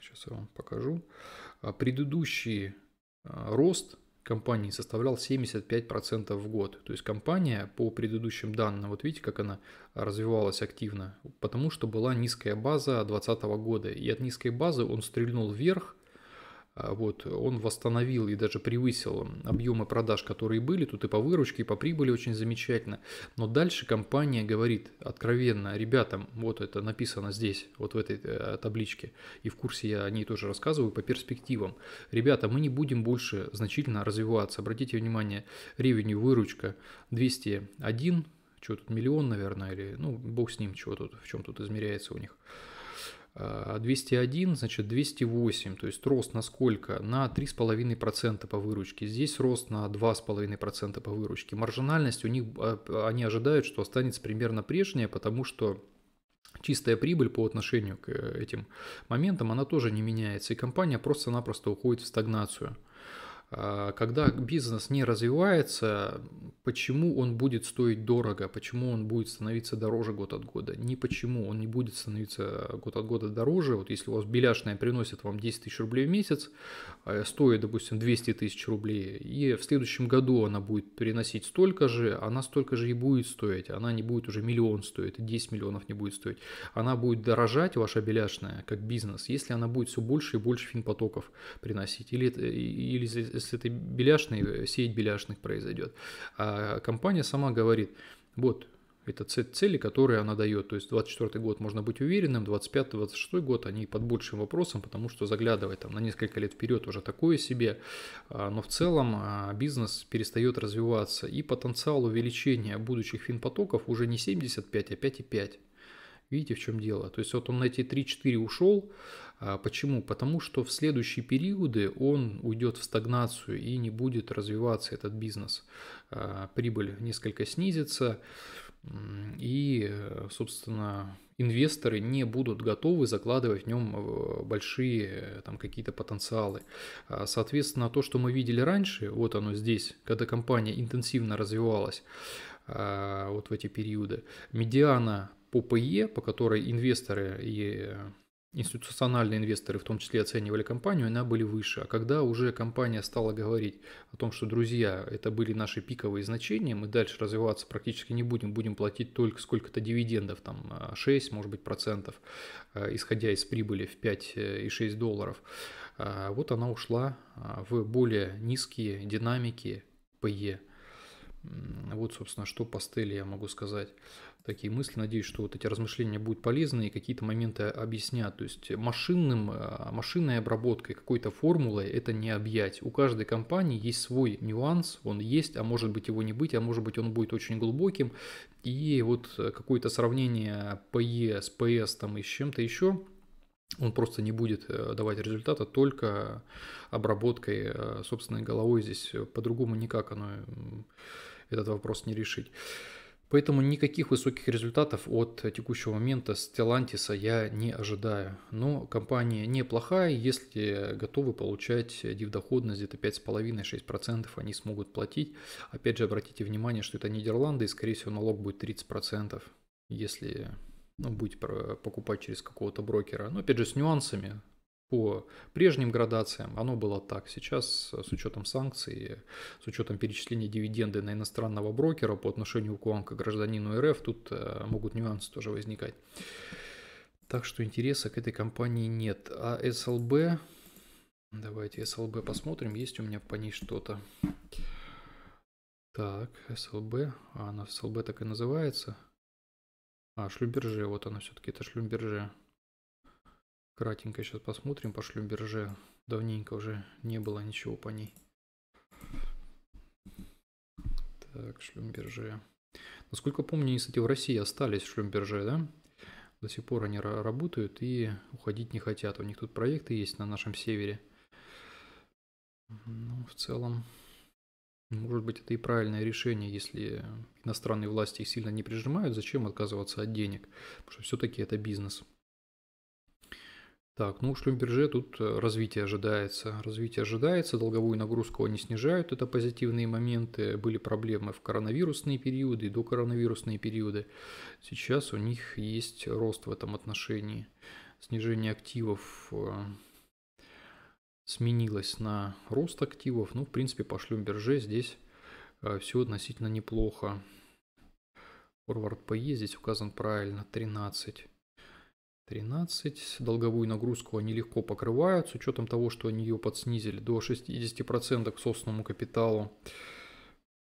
сейчас я вам покажу, а, предыдущий рост – компании составлял 75% в год. То есть компания по предыдущим данным, вот видите, как она развивалась активно, потому что была низкая база 2020 года. И от низкой базы он стрельнул вверх а вот, он восстановил и даже превысил объемы продаж, которые были, тут и по выручке, и по прибыли очень замечательно. Но дальше компания говорит откровенно ребятам, вот это написано здесь, вот в этой э, табличке, и в курсе я о ней тоже рассказываю по перспективам. Ребята, мы не будем больше значительно развиваться. Обратите внимание, ревенью выручка 201, что тут, миллион, наверное, или, ну, бог с ним, чего тут, в чем тут измеряется у них – 201, э, значит 208, то есть рост на сколько? На 3,5% по выручке. Здесь рост на 2,5% по выручке. Маржинальность у них, э, они ожидают, что останется примерно прежняя, потому что чистая прибыль по отношению к э, этим моментам, она тоже не меняется, и компания просто-напросто уходит в стагнацию. А, когда бизнес не развивается, почему он будет стоить дорого, почему он будет становиться дороже год от года? Ни почему, он не будет становиться год от года дороже. Вот если у вас беляшная приносит вам 10 тысяч рублей в месяц, а, стоит, допустим, 200 тысяч рублей, и в следующем году она будет переносить столько же, она столько же и будет стоить, она не будет уже миллион стоить, 10 миллионов не будет стоить. Она будет дорожать, ваша беляшная, как бизнес, если она будет все больше и больше финпотоков приносить, или, или с этой беляшной, э, сеять беляшных произойдет. А компания сама говорит, вот, это цели, которые она дает. То есть 24 год можно быть уверенным, 25-26 год они под большим вопросом, потому что заглядывать там на несколько лет вперед уже такое себе, а, но в целом а, бизнес перестает развиваться и потенциал увеличения будущих финпотоков уже не 75, а 5,5. Видите, в чем дело? То есть вот он на эти 3-4 ушел. А почему? Потому что в следующие периоды он уйдет в стагнацию и не будет развиваться этот бизнес. А прибыль несколько снизится, и, собственно, инвесторы не будут готовы закладывать в нем э, большие э, там какие-то потенциалы. А, соответственно, то, что мы видели раньше, вот оно здесь, когда компания интенсивно развивалась, вот в эти периоды, медиана по ПЕ, e, по которой инвесторы и э, институциональные инвесторы в том числе оценивали компанию, она были выше. А когда уже компания стала говорить о том, что, друзья, это были наши пиковые значения, мы дальше развиваться практически не будем, будем платить только сколько-то дивидендов, там 6, э, может быть, процентов, э, исходя из прибыли в 5,6 долларов, вот она ушла в более низкие динамики ПЕ. E. Вот, собственно, что по стеле я могу сказать такие мысли. Надеюсь, что вот эти размышления будут полезны и какие-то моменты объяснят. То есть машинным, э, машинной обработкой какой-то формулой это не объять. У каждой компании есть свой нюанс, он есть, а может быть его не быть, а может быть он будет очень глубоким. И вот какое-то сравнение PE с PS там и с чем-то еще – он просто не будет э, давать результата только обработкой э, собственной головой. Здесь по-другому никак оно этот вопрос не решить. Поэтому никаких высоких результатов от текущего момента с я не ожидаю. Но компания неплохая, если готовы получать дивдоходность где-то 5,5-6% они смогут платить. Опять же, обратите внимание, что это Нидерланды, и скорее всего налог будет 30%, если ну, будете покупать через какого-то брокера. Но опять же с нюансами, по прежним градациям оно было так. Сейчас э, с учетом санкций, с учетом перечисления дивиденды на иностранного брокера по отношению к УАН к гражданину РФ, тут э, могут нюансы тоже возникать. Так что интереса к этой компании нет. А SLB, давайте SLB посмотрим, есть у меня по ней что-то. Так, SLB, а она SLB так и называется. А, шлюберже вот она все-таки, это шлюберже Кратенько сейчас посмотрим, пошлю бирже. Давненько уже не было ничего по ней. Так, шлюмберже. Насколько помню, кстати, в России остались шлюмберже, да? До сих пор они работают и уходить не хотят. У них тут проекты есть на нашем севере. Ну, в целом, может быть, это и правильное решение, если иностранные власти их сильно не прижимают. Зачем отказываться от денег? Потому что все-таки это бизнес. Так, ну у Шлюмберже тут э, развитие ожидается. Развитие ожидается, долговую нагрузку они снижают, это позитивные моменты. Были проблемы в коронавирусные периоды и докоронавирусные периоды. Сейчас у них есть рост в этом отношении. Снижение активов э, сменилось на рост активов. Ну, в принципе, по Шлюмберже здесь э, все относительно неплохо. Форвард по здесь указан правильно, 13. 13. Долговую нагрузку они легко покрывают, с учетом того, что они ее подснизили до 60% к собственному капиталу.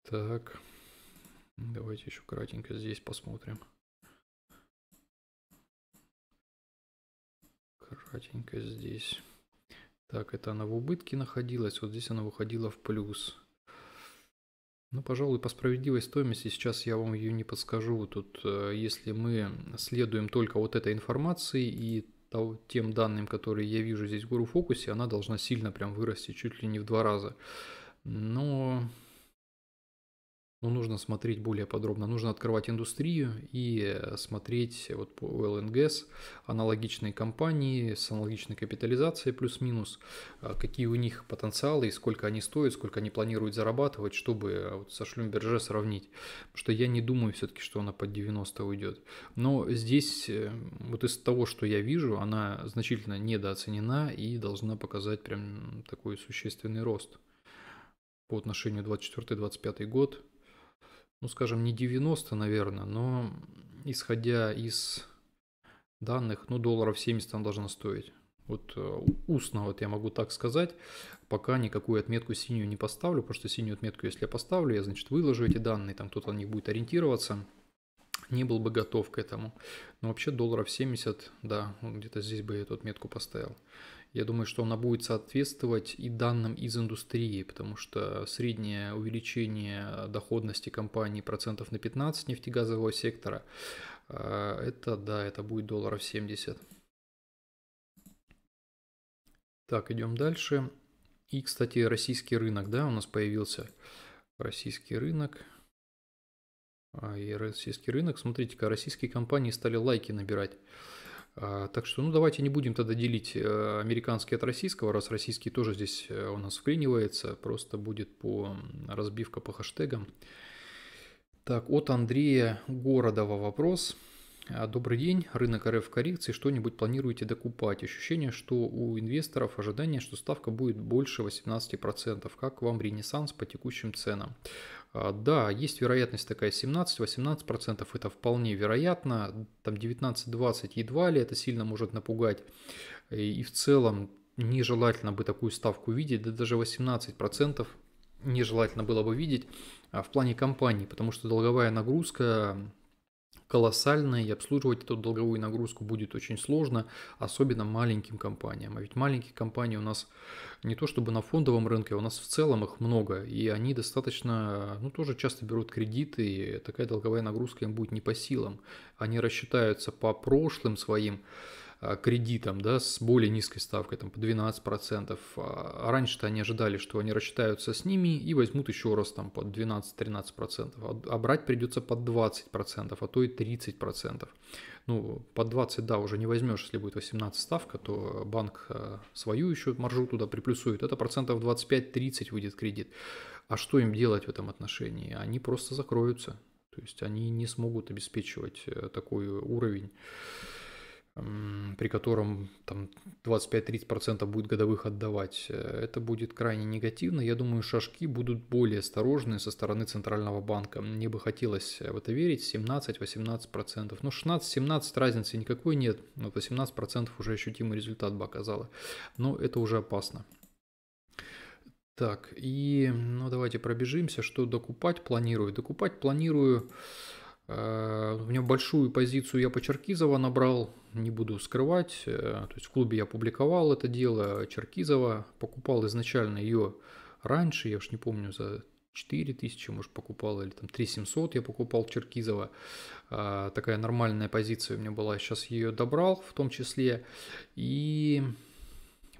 Так, давайте еще кратенько здесь посмотрим. Кратенько здесь. Так, это она в убытке находилась, вот здесь она выходила в плюс. Ну, пожалуй, по справедливой стоимости сейчас я вам ее не подскажу. Тут, э, если мы следуем только вот этой информации и тем данным, которые я вижу здесь в Гуру Фокусе, она должна сильно прям вырасти, чуть ли не в два раза. Но но ну, нужно смотреть более подробно. Нужно открывать индустрию и э, смотреть вот по ЛНГС аналогичные компании с аналогичной капитализацией плюс-минус, а, какие у них потенциалы и сколько они стоят, сколько они планируют зарабатывать, чтобы вот со Шлюмберже сравнить. Потому что я не думаю все-таки, что она под 90 уйдет. Но здесь э, вот из того, что я вижу, она значительно недооценена и должна показать прям такой существенный рост по отношению 24-25 год ну скажем, не 90, наверное, но исходя из данных, ну долларов 70 она должна стоить. Вот э, устно вот я могу так сказать, пока никакую отметку синюю не поставлю, потому что синюю отметку, если я поставлю, я, значит, выложу эти данные, там кто-то на них будет ориентироваться, не был бы готов к этому. Но вообще долларов 70, да, где-то здесь бы я эту отметку поставил я думаю, что она будет соответствовать и данным из индустрии, потому что среднее увеличение доходности компании процентов на 15 нефтегазового сектора, а, это, да, это будет долларов 70. Так, идем дальше. И, кстати, российский рынок, да, у нас появился российский рынок. А, и российский рынок, смотрите-ка, российские компании стали лайки набирать. А, так что, ну, давайте не будем тогда делить э, американский от российского, раз российский тоже здесь э, у нас вклинивается, просто будет по разбивка по хэштегам. Так, от Андрея Городова вопрос. А, Добрый день, рынок РФ коррекции, что-нибудь планируете докупать? Ощущение, что у инвесторов ожидание, что ставка будет больше 18%. Как вам ренессанс по текущим ценам? А, да, есть вероятность такая 17-18%, это вполне вероятно, там 19-20 едва ли, это сильно может напугать. И в целом нежелательно бы такую ставку видеть, да даже 18% нежелательно было бы видеть а, в плане компании, потому что долговая нагрузка колоссальная, и обслуживать эту долговую нагрузку будет очень сложно, особенно маленьким компаниям. А ведь маленькие компании у нас не то чтобы на фондовом рынке, а у нас в целом их много, и они достаточно, ну тоже часто берут кредиты, и такая долговая нагрузка им будет не по силам. Они рассчитаются по прошлым своим а, кредитам да, с более низкой ставкой, там по 12%. А, а раньше-то они ожидали, что они рассчитаются с ними и возьмут еще раз там под 12-13%. А, а брать придется под 20%, а то и 30%. Ну, под 20, да, уже не возьмешь, если будет 18 ставка, то банк свою еще маржу туда приплюсует. Это процентов 25-30 выйдет кредит. А что им делать в этом отношении? Они просто закроются. То есть они не смогут обеспечивать э, такой уровень при котором там 25-30% будет годовых отдавать, э, это будет крайне негативно. Я думаю, шажки будут более осторожные со стороны Центрального банка. Мне бы хотелось в это верить, 17-18%. Но 16-17 разницы никакой нет, вот 18% уже ощутимый результат бы оказало. Но это уже опасно. Так, и ну, давайте пробежимся, что докупать планирую. Докупать планирую... Э, у меня большую позицию я по Черкизова набрал, не буду скрывать. Э, то есть в клубе я публиковал это дело Черкизова, покупал изначально ее раньше, я уж не помню, за 4000, может, покупал, или там 3700 я покупал Черкизова. Э, такая нормальная позиция у меня была, сейчас ее добрал в том числе. И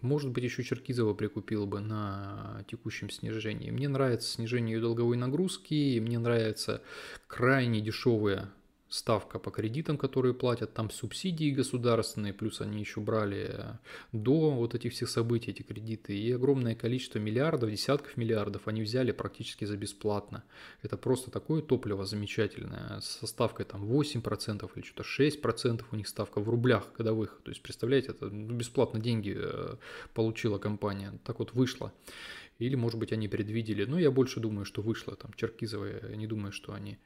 может быть, еще Черкизова прикупил бы на текущем снижении. Мне нравится снижение ее долговой нагрузки, мне нравятся крайне дешевые ставка по кредитам, которые платят, там субсидии государственные, плюс они еще брали до вот этих всех событий эти кредиты, и огромное количество миллиардов, десятков миллиардов они взяли практически за бесплатно. Это просто такое топливо замечательное, со ставкой там 8% или что-то 6% у них ставка в рублях годовых, то есть представляете, это бесплатно деньги э, получила компания, так вот вышло. Или, может быть, они предвидели, но ну, я больше думаю, что вышло, там, Черкизовые, не думаю, что они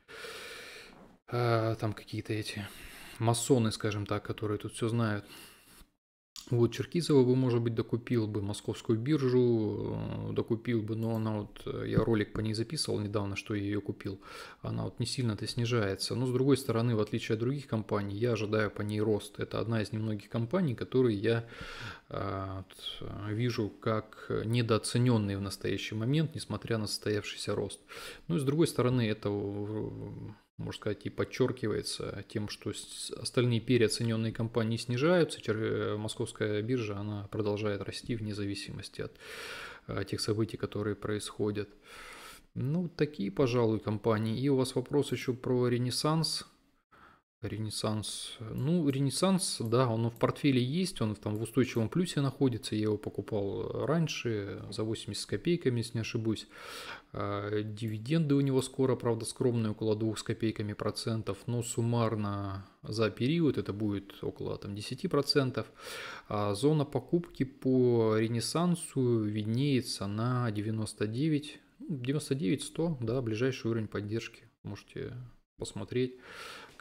Э, там какие-то эти масоны, скажем так, которые тут все знают. Вот Черкизова бы, может быть, докупил бы московскую биржу, э, докупил бы, но она вот, э, я ролик по ней записывал недавно, что я ее купил, она вот не сильно-то снижается. Но с другой стороны, в отличие от других компаний, я ожидаю по ней рост. Это одна из немногих компаний, которые я вот, вижу как недооцененные в настоящий момент, несмотря на состоявшийся рост. Ну и с другой стороны, это можно сказать, и подчеркивается тем, что остальные переоцененные компании снижаются, э, московская биржа, она продолжает расти вне зависимости от э, тех событий, которые происходят. Ну, такие, пожалуй, компании. И у вас вопрос еще про Ренессанс. Ренессанс. Ну, Ренессанс, да, он в портфеле есть, он там в устойчивом плюсе находится. Я его покупал раньше за 80 с копейками, если не ошибусь. А, дивиденды у него скоро, правда, скромные, около 2 с копейками процентов, но суммарно за период это будет около там, 10 процентов. А зона покупки по Ренессансу виднеется на 99, 99-100, да, ближайший уровень поддержки. Можете посмотреть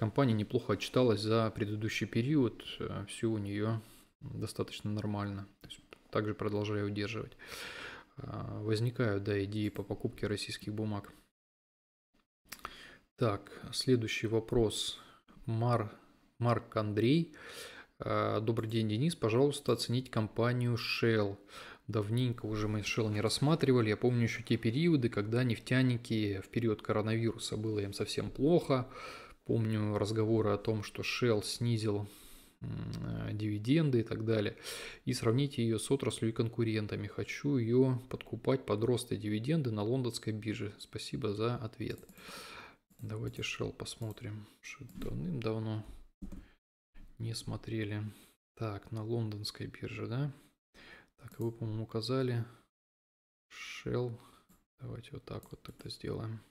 компания неплохо отчиталась за предыдущий период, э, все у нее достаточно нормально. То есть также продолжаю удерживать. А, возникают, да, идеи по покупке российских бумаг. Так, следующий вопрос. Мар, Марк Андрей. А, добрый день, Денис. Пожалуйста, оценить компанию Shell. Давненько уже мы Shell не рассматривали. Я помню еще те периоды, когда нефтяники в период коронавируса было им совсем плохо. Помню разговоры о том, что Shell снизил дивиденды и так далее. И сравните ее с отраслью и конкурентами. Хочу ее подкупать под рост и дивиденды на лондонской бирже. Спасибо за ответ. Давайте Shell посмотрим. Давным-давно не смотрели. Так, на лондонской бирже, да? Так, вы, по-моему, указали. Shell. Давайте вот так вот тогда сделаем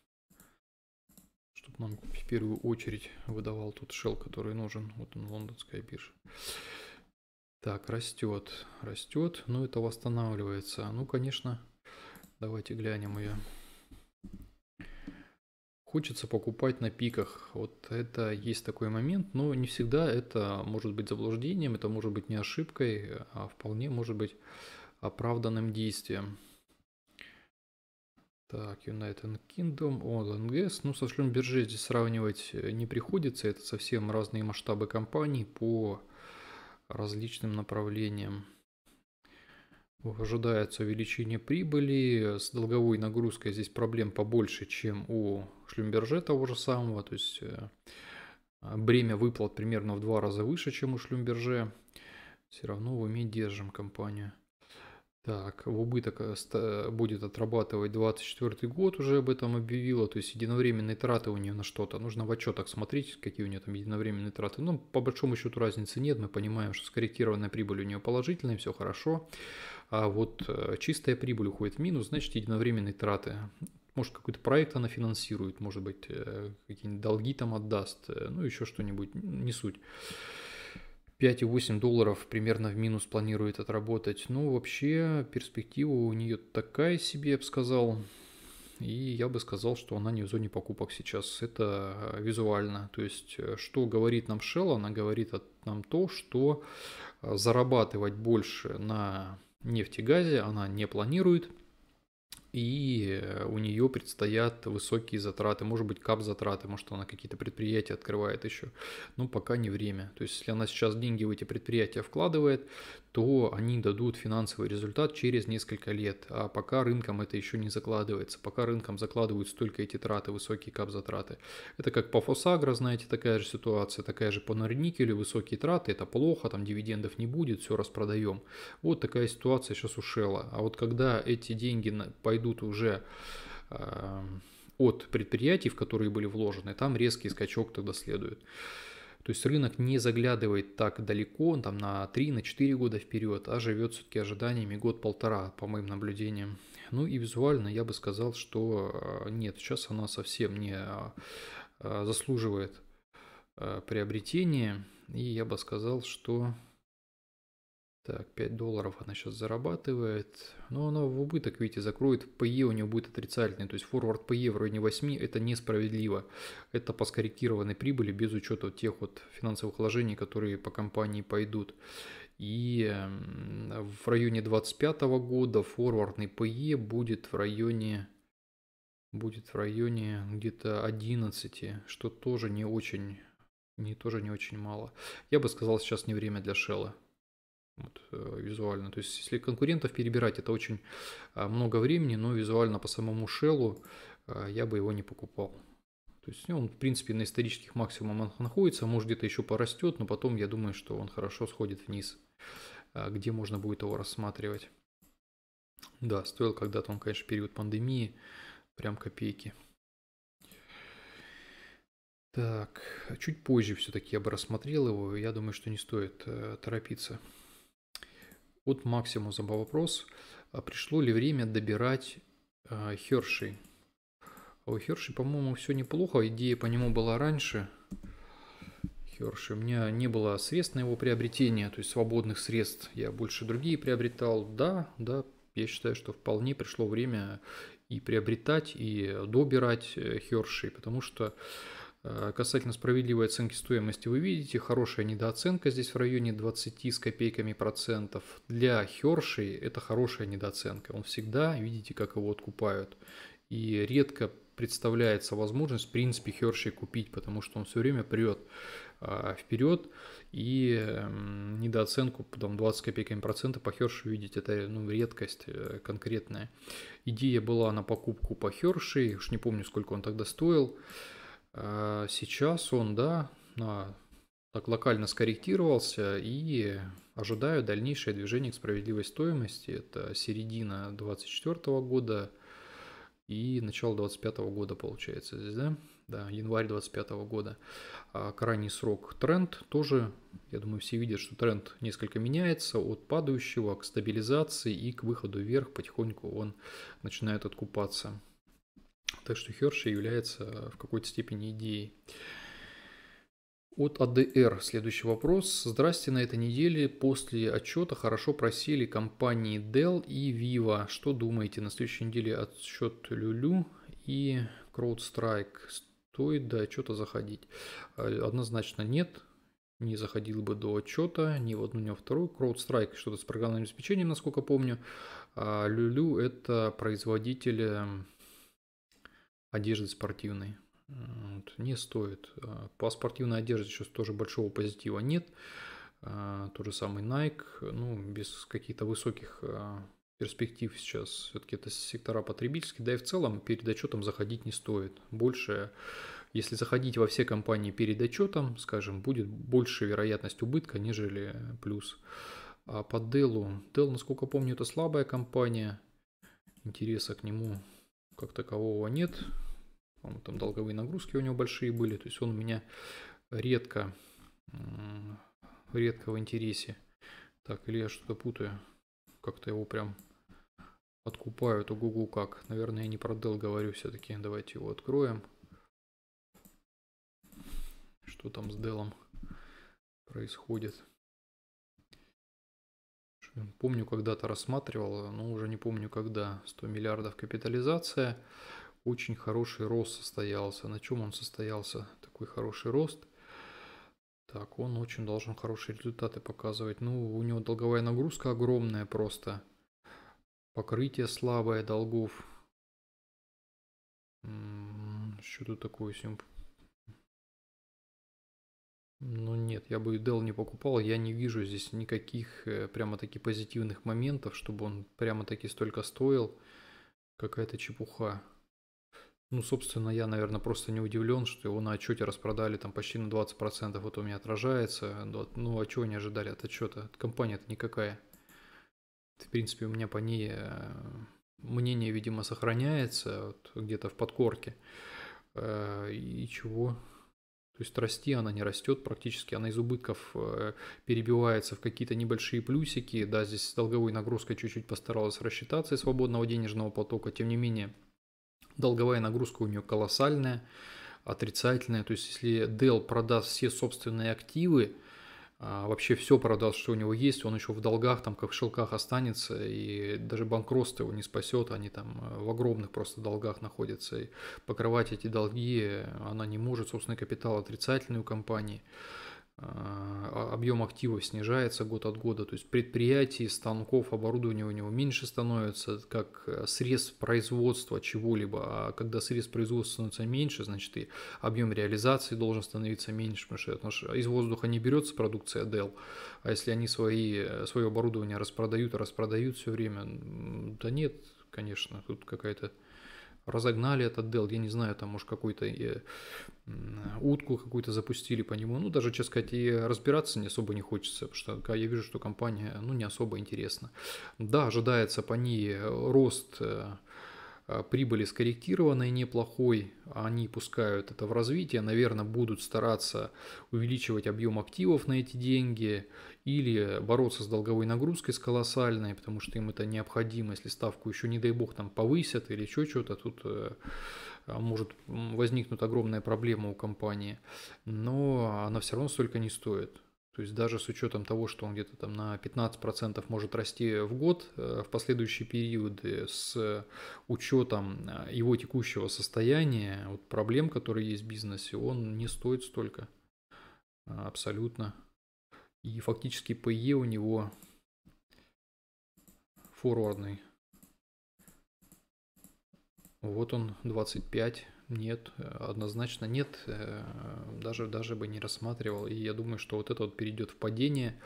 чтобы нам в первую очередь выдавал тот шел, который нужен. Вот он, лондонская биржа. Так, растет, растет, но ну, это восстанавливается. Ну, конечно, давайте глянем ее. Хочется покупать на пиках. Вот это есть такой момент, но не всегда это может быть заблуждением, это может быть не ошибкой, а вполне может быть оправданным действием. Так, United Kingdom, ОЛНГС. Ну, со Шлюмберже здесь сравнивать э, не приходится. Это совсем разные масштабы компаний по различным направлениям. Ожидается увеличение прибыли. С долговой нагрузкой здесь проблем побольше, чем у Шлюмберже того же самого. То есть э, бремя выплат примерно в два раза выше, чем у Шлюмберже. Все равно в уме держим компанию. Так, в убыток э, будет отрабатывать 24 год, уже об этом объявила, то есть единовременные траты у нее на что-то. Нужно в отчетах смотреть, какие у нее там единовременные траты. Ну, по большому счету разницы нет, мы понимаем, что скорректированная прибыль у нее положительная, все хорошо. А вот э, чистая прибыль уходит в минус, значит единовременные траты. Может, какой-то проект она финансирует, может быть, э, какие-нибудь долги там отдаст, ну, еще что-нибудь, не суть. 5,8 долларов примерно в минус планирует отработать. Ну, вообще, перспектива у нее такая себе, я бы сказал. И я бы сказал, что она не в зоне покупок сейчас. Это э, визуально. То есть, э, что говорит нам Shell? Она говорит нам то, что э, зарабатывать больше на нефтегазе она не планирует и э, у нее предстоят высокие затраты, может быть, кап затраты, может, она какие-то предприятия открывает еще, но пока не время. То есть, если она сейчас деньги в эти предприятия вкладывает, то они дадут финансовый результат через несколько лет, а пока рынком это еще не закладывается, пока рынком закладываются только эти траты, высокие кап-затраты. Это как по Фосагро, знаете, такая же ситуация, такая же по Норникелю, высокие траты, это плохо, там дивидендов не будет, все распродаем. Вот такая ситуация сейчас у Шелла. А вот когда эти деньги пойдут уже а, от предприятий, в которые были вложены, там резкий скачок тогда следует. То есть рынок не заглядывает так далеко, там на 3-4 на года вперед, а живет все-таки ожиданиями год-полтора, по моим наблюдениям. Ну и визуально я бы сказал, что э, нет, сейчас она совсем не а, а, заслуживает э, приобретения. И я бы сказал, что так, 5 долларов она сейчас зарабатывает. Но она в убыток, видите, закроет. PE у нее будет отрицательный. То есть форвард PE в районе 8 это несправедливо. Это по скорректированной прибыли без учета тех вот финансовых вложений, которые по компании пойдут. И эм, в районе 25 года форвардный PE будет в районе будет в районе где-то 11, что тоже не очень, не, тоже не очень мало. Я бы сказал, сейчас не время для шелла вот, э, визуально. То есть, если конкурентов перебирать, это очень а, много времени, но визуально по самому шелу а, я бы его не покупал. То есть ну, он, в принципе, на исторических максимумах находится, может где-то еще порастет, но потом я думаю, что он хорошо сходит вниз, а, где можно будет его рассматривать. Да, стоил когда-то он, конечно, период пандемии, прям копейки. Так, чуть позже все-таки я бы рассмотрел его, я думаю, что не стоит э, торопиться от Максимуса был вопрос, а пришло ли время добирать э, а, Херши. А у Херши, по-моему, все неплохо, идея по нему была раньше. Херши, у меня не было средств на его приобретение, то есть свободных средств, я больше другие приобретал. Да, да, я считаю, что вполне пришло время и приобретать, и добирать э, Херши, потому что Э, касательно справедливой оценки стоимости, вы видите, хорошая недооценка здесь в районе 20 с копейками процентов. Для Хершей это хорошая недооценка. Он всегда, видите, как его откупают. И редко представляется возможность, в принципе, Хершей купить, потому что он все время прет э, вперед и эм, недооценку там 20 копейками процента по Херши видеть это ну, редкость э, конкретная идея была на покупку по Херши уж не помню сколько он тогда стоил а, сейчас он, да, а, так локально скорректировался и ожидаю дальнейшее движение к справедливой стоимости. Это середина 2024 года и начало 2025 года получается здесь, да? Да, январь 2025 года. А, крайний срок тренд тоже, я думаю, все видят, что тренд несколько меняется от падающего к стабилизации и к выходу вверх потихоньку он начинает откупаться. Так что Херши является э, в какой-то степени идеей. От АДР следующий вопрос. Здрасте, на этой неделе после отчета хорошо просели компании Dell и Vivo. Что думаете на следующей неделе отчет Люлю и CrowdStrike? Стоит до отчета заходить? А, однозначно нет. Не заходил бы до отчета ни в одну, ни во вторую. CrowdStrike что-то с программным обеспечением, насколько помню. А Люлю это производитель эм, одежды спортивной. Вот, не стоит. А, по спортивной одежде сейчас тоже большого позитива нет. А, тот же самый Nike, ну, без каких-то высоких а, перспектив сейчас. Все-таки это сектора потребительские, да и в целом перед отчетом заходить не стоит. Больше, если заходить во все компании перед отчетом, скажем, будет больше вероятность убытка, нежели плюс. А по Dell, Dell, насколько помню, это слабая компания. Интереса к нему как такового нет. Он Там долговые нагрузки у него большие были, то есть он у меня редко, редко в интересе. Так, или я что-то путаю, как-то его прям откупают. то Google как. Наверное, я не про Dell говорю все-таки, давайте его откроем. Что там с Dell происходит? Помню, когда-то рассматривал, но уже не помню когда, 100 миллиардов капитализация. Очень хороший рост состоялся. На чем он состоялся? Такой хороший рост. Так, он очень должен хорошие результаты показывать. Ну, у него долговая нагрузка огромная просто. Покрытие слабое долгов. Что тут такое? Ну нет, я бы Dell не покупал, я не вижу здесь никаких э, прямо-таки позитивных моментов, чтобы он прямо-таки столько стоил. Какая-то чепуха. Ну, собственно, я, наверное, просто не удивлен, что его на отчете распродали там почти на 20%, вот у меня отражается. Ну, а чего они ожидали от отчета? Компания-то никакая. В принципе, у меня по ней э, мнение, видимо, сохраняется вот, где-то в подкорке. Э, и чего? То есть расти она не растет практически, она из убытков э, перебивается в какие-то небольшие плюсики. Да, здесь с долговой нагрузкой чуть-чуть постаралась рассчитаться из свободного денежного потока, тем не менее долговая нагрузка у нее колоссальная, отрицательная. То есть если Dell продаст все собственные активы, а, вообще все продаст, что у него есть, он еще в долгах, там, как в шелках останется, и даже банкротство его не спасет, они там э, в огромных просто долгах находятся, и покрывать эти долги она не может, собственный капитал отрицательный у компании, а, объем активов снижается год от года, то есть предприятий, станков, оборудования у него меньше становится, как э, срез производства чего-либо, а когда срез производства становится меньше, значит и объем реализации должен становиться меньше, потому что, потому что из воздуха не берется продукция Dell, а если они свои, э, свое оборудование распродают, распродают все время, да нет, конечно, тут какая-то разогнали этот дел, я не знаю, там, может, какую-то э, утку какую-то запустили по нему. Ну, даже, честно сказать, и разбираться не особо не хочется, потому что а, я вижу, что компания, ну, не особо интересна. Да, ожидается по ней э, рост э, прибыли скорректированной, неплохой, они пускают это в развитие, наверное, будут стараться увеличивать объем активов на эти деньги, или бороться с долговой нагрузкой с колоссальной, потому что им это необходимо, если ставку еще, не дай бог, там повысят или еще что-то, тут э, а, может возникнуть огромная проблема у компании, но она все равно столько не стоит. То есть даже с учетом того, что он где-то там на 15% может расти в год, э, в последующие периоды с учетом а, его текущего состояния, вот проблем, которые есть в бизнесе, он не стоит столько абсолютно. И фактически PE у него форвардный. Вот он 25. Нет, однозначно нет. Э, даже, даже бы не рассматривал. И я думаю, что вот это вот перейдет в падение.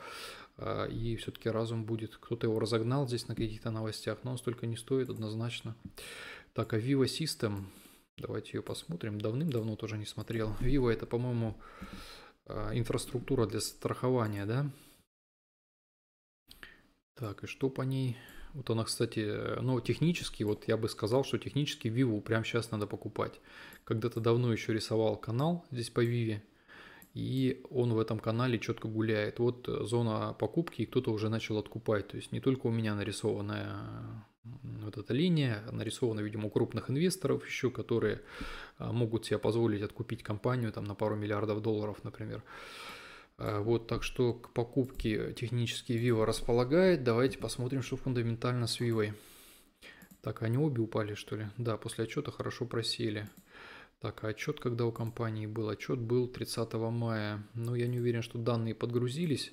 Э, и все-таки разум будет. Кто-то его разогнал здесь на каких-то новостях, но он столько не стоит однозначно. Так, а Vivo System. Давайте ее посмотрим. Давным-давно тоже не смотрел. Vivo это, по-моему, а, инфраструктура для страхования, да? Так, и что по ней? Вот она, кстати, ну, технически, вот я бы сказал, что технически Vivo прямо сейчас надо покупать. Когда-то давно еще рисовал канал здесь по Vivi, и он в этом канале четко гуляет. Вот э, зона покупки, и кто-то уже начал откупать. То есть не только у меня нарисованная вот эта линия нарисована, видимо, у крупных инвесторов еще, которые а, могут себе позволить откупить компанию там, на пару миллиардов долларов, например. А, вот, так что к покупке технически Vivo располагает. Давайте посмотрим, что фундаментально с Vivo. Так, они обе упали, что ли? Да, после отчета хорошо просели. Так, а отчет когда у компании был? Отчет был 30 мая. Но я не уверен, что данные подгрузились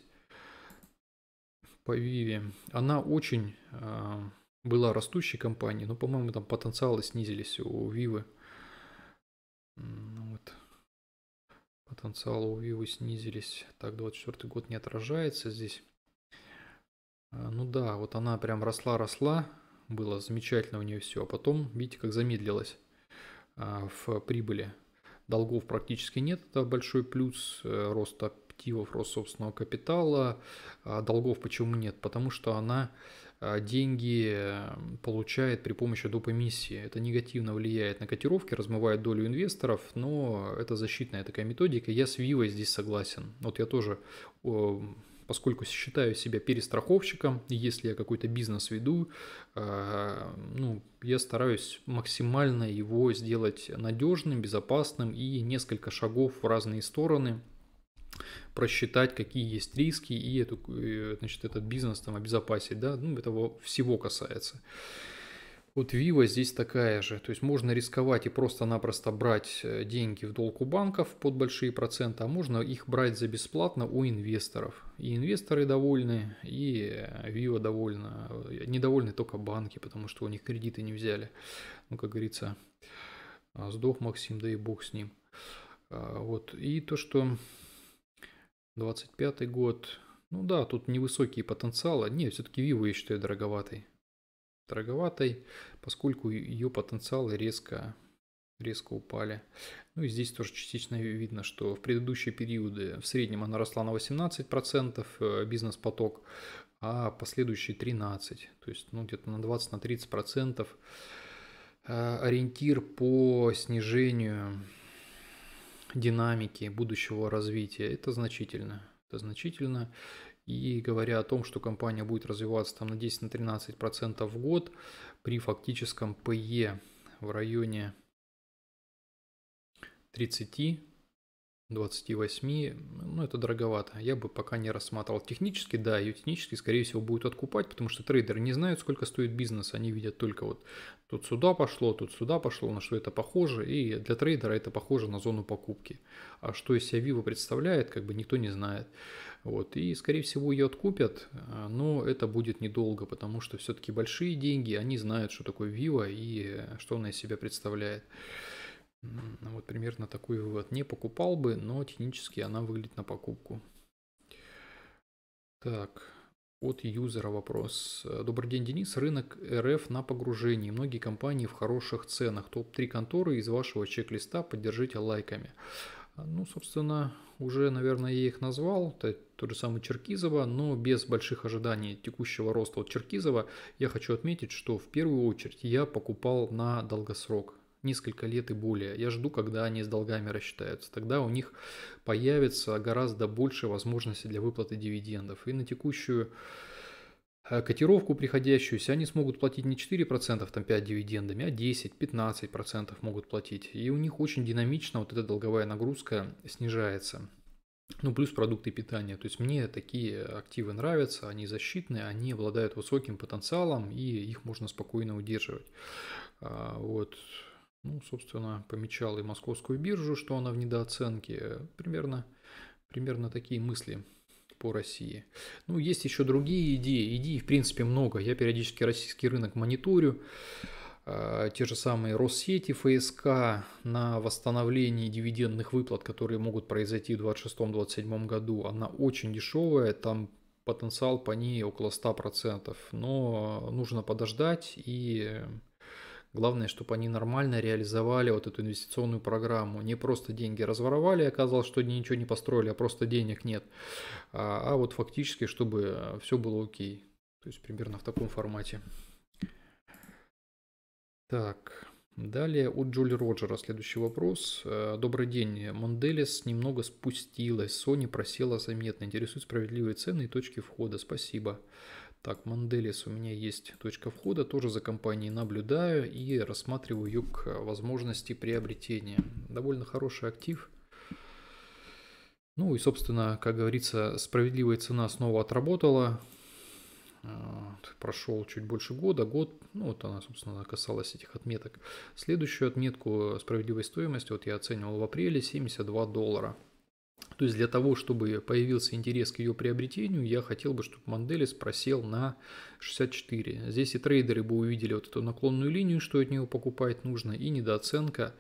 по Vivi. Она очень а, была растущей компанией, но, по-моему, там потенциалы снизились у Вивы. Вот. Потенциалы у Вивы снизились. Так, 24 год не отражается здесь. А, ну да, вот она прям росла-росла, было замечательно у нее все, а потом, видите, как замедлилась а, в прибыли. Долгов практически нет, это большой плюс э, роста активов, рост собственного капитала. А долгов почему нет? Потому что она а, деньги получает при помощи доп. эмиссии. Это негативно влияет на котировки, размывает долю инвесторов, но это защитная такая методика. Я с Вивой здесь согласен. Вот я тоже, поскольку считаю себя перестраховщиком, если я какой-то бизнес веду, а, ну, я стараюсь максимально его сделать надежным, безопасным и несколько шагов в разные стороны – просчитать, какие есть риски, и эту, значит, этот бизнес там обезопасить, да, ну, этого всего касается. Вот Вива здесь такая же. То есть можно рисковать и просто-напросто брать э, деньги в долг у банков под большие проценты, а можно их брать за бесплатно у инвесторов. И инвесторы довольны, и э, Вива довольна. Недовольны только банки, потому что у них кредиты не взяли. Ну, как говорится, э, сдох Максим, да и бог с ним. Вот. И то, что 25 год. Ну да, тут невысокие потенциалы. Не, все-таки Vivo я считаю дороговатой. Дороговатой, поскольку ее потенциалы резко, резко упали. Ну и здесь тоже частично видно, что в предыдущие периоды в среднем она росла на 18% э, бизнес-поток, а последующие 13%. То есть ну, где-то на 20-30% на э, ориентир по снижению динамики будущего развития. Это значительно. Это значительно. И говоря о том, что компания будет развиваться там на 10-13% на в год при фактическом ПЕ в районе 30, 28, ну это дороговато, я бы пока не рассматривал. Технически, да, ее технически, скорее всего, будут откупать, потому что трейдеры не знают, сколько стоит бизнес, они видят только вот тут сюда пошло, тут сюда пошло, на что это похоже, и для трейдера это похоже на зону покупки. А что из себя Vivo представляет, как бы никто не знает. Вот, и, скорее всего, ее откупят, но это будет недолго, потому что все-таки большие деньги, они знают, что такое Vivo и что она из себя представляет. А вот примерно такой вывод. Не покупал бы, но технически она выглядит на покупку. Так, от юзера вопрос. Добрый день, Денис. Рынок РФ на погружении. Многие компании в хороших ценах. Топ-3 конторы из вашего чек-листа поддержите лайками. А, ну, собственно, уже, наверное, я их назвал. Это тот же самый Черкизова, но без больших ожиданий текущего роста от Черкизова. Я хочу отметить, что в первую очередь я покупал на долгосрок несколько лет и более. Я жду, когда они с долгами рассчитаются. Тогда у них появится гораздо больше возможностей для выплаты дивидендов. И на текущую э, котировку приходящуюся, они смогут платить не 4%, там 5 дивидендами, а 10-15% могут платить. И у них очень динамично вот эта долговая нагрузка снижается. Ну, плюс продукты питания. То есть мне такие активы нравятся, они защитные, они обладают высоким потенциалом, и их можно спокойно удерживать. А, вот. Ну, собственно, помечал и московскую биржу, что она в недооценке. Примерно, примерно такие мысли по России. Ну, есть еще другие идеи. Идей, в принципе, много. Я периодически российский рынок мониторю. А, те же самые Россети, ФСК на восстановление дивидендных выплат, которые могут произойти в 2026-2027 году, она очень дешевая. Там потенциал по ней около 100%. Но нужно подождать и Главное, чтобы они нормально реализовали вот эту инвестиционную программу. Не просто деньги разворовали, оказалось, что они ничего не построили, а просто денег нет. А, а вот фактически, чтобы э, все было окей. То есть примерно в таком формате. Так, далее у Джоли Роджера следующий вопрос. Э, Добрый день. Монделис немного спустилась. Sony просела заметно. Интересует справедливые цены и точки входа. Спасибо. Спасибо. Так, Манделис у меня есть точка входа, тоже за компанией наблюдаю и рассматриваю ее к возможности приобретения. Довольно хороший актив. Ну и, собственно, как говорится, справедливая цена снова отработала. А, Прошел чуть больше года, год, ну вот она, собственно, касалась этих отметок. Следующую отметку справедливой стоимости, вот я оценивал в апреле, 72 доллара. То есть для того, чтобы появился интерес к ее приобретению, я хотел бы, чтобы Манделис просел на 64. Здесь и трейдеры бы увидели вот эту наклонную линию, что от нее покупать нужно, и недооценка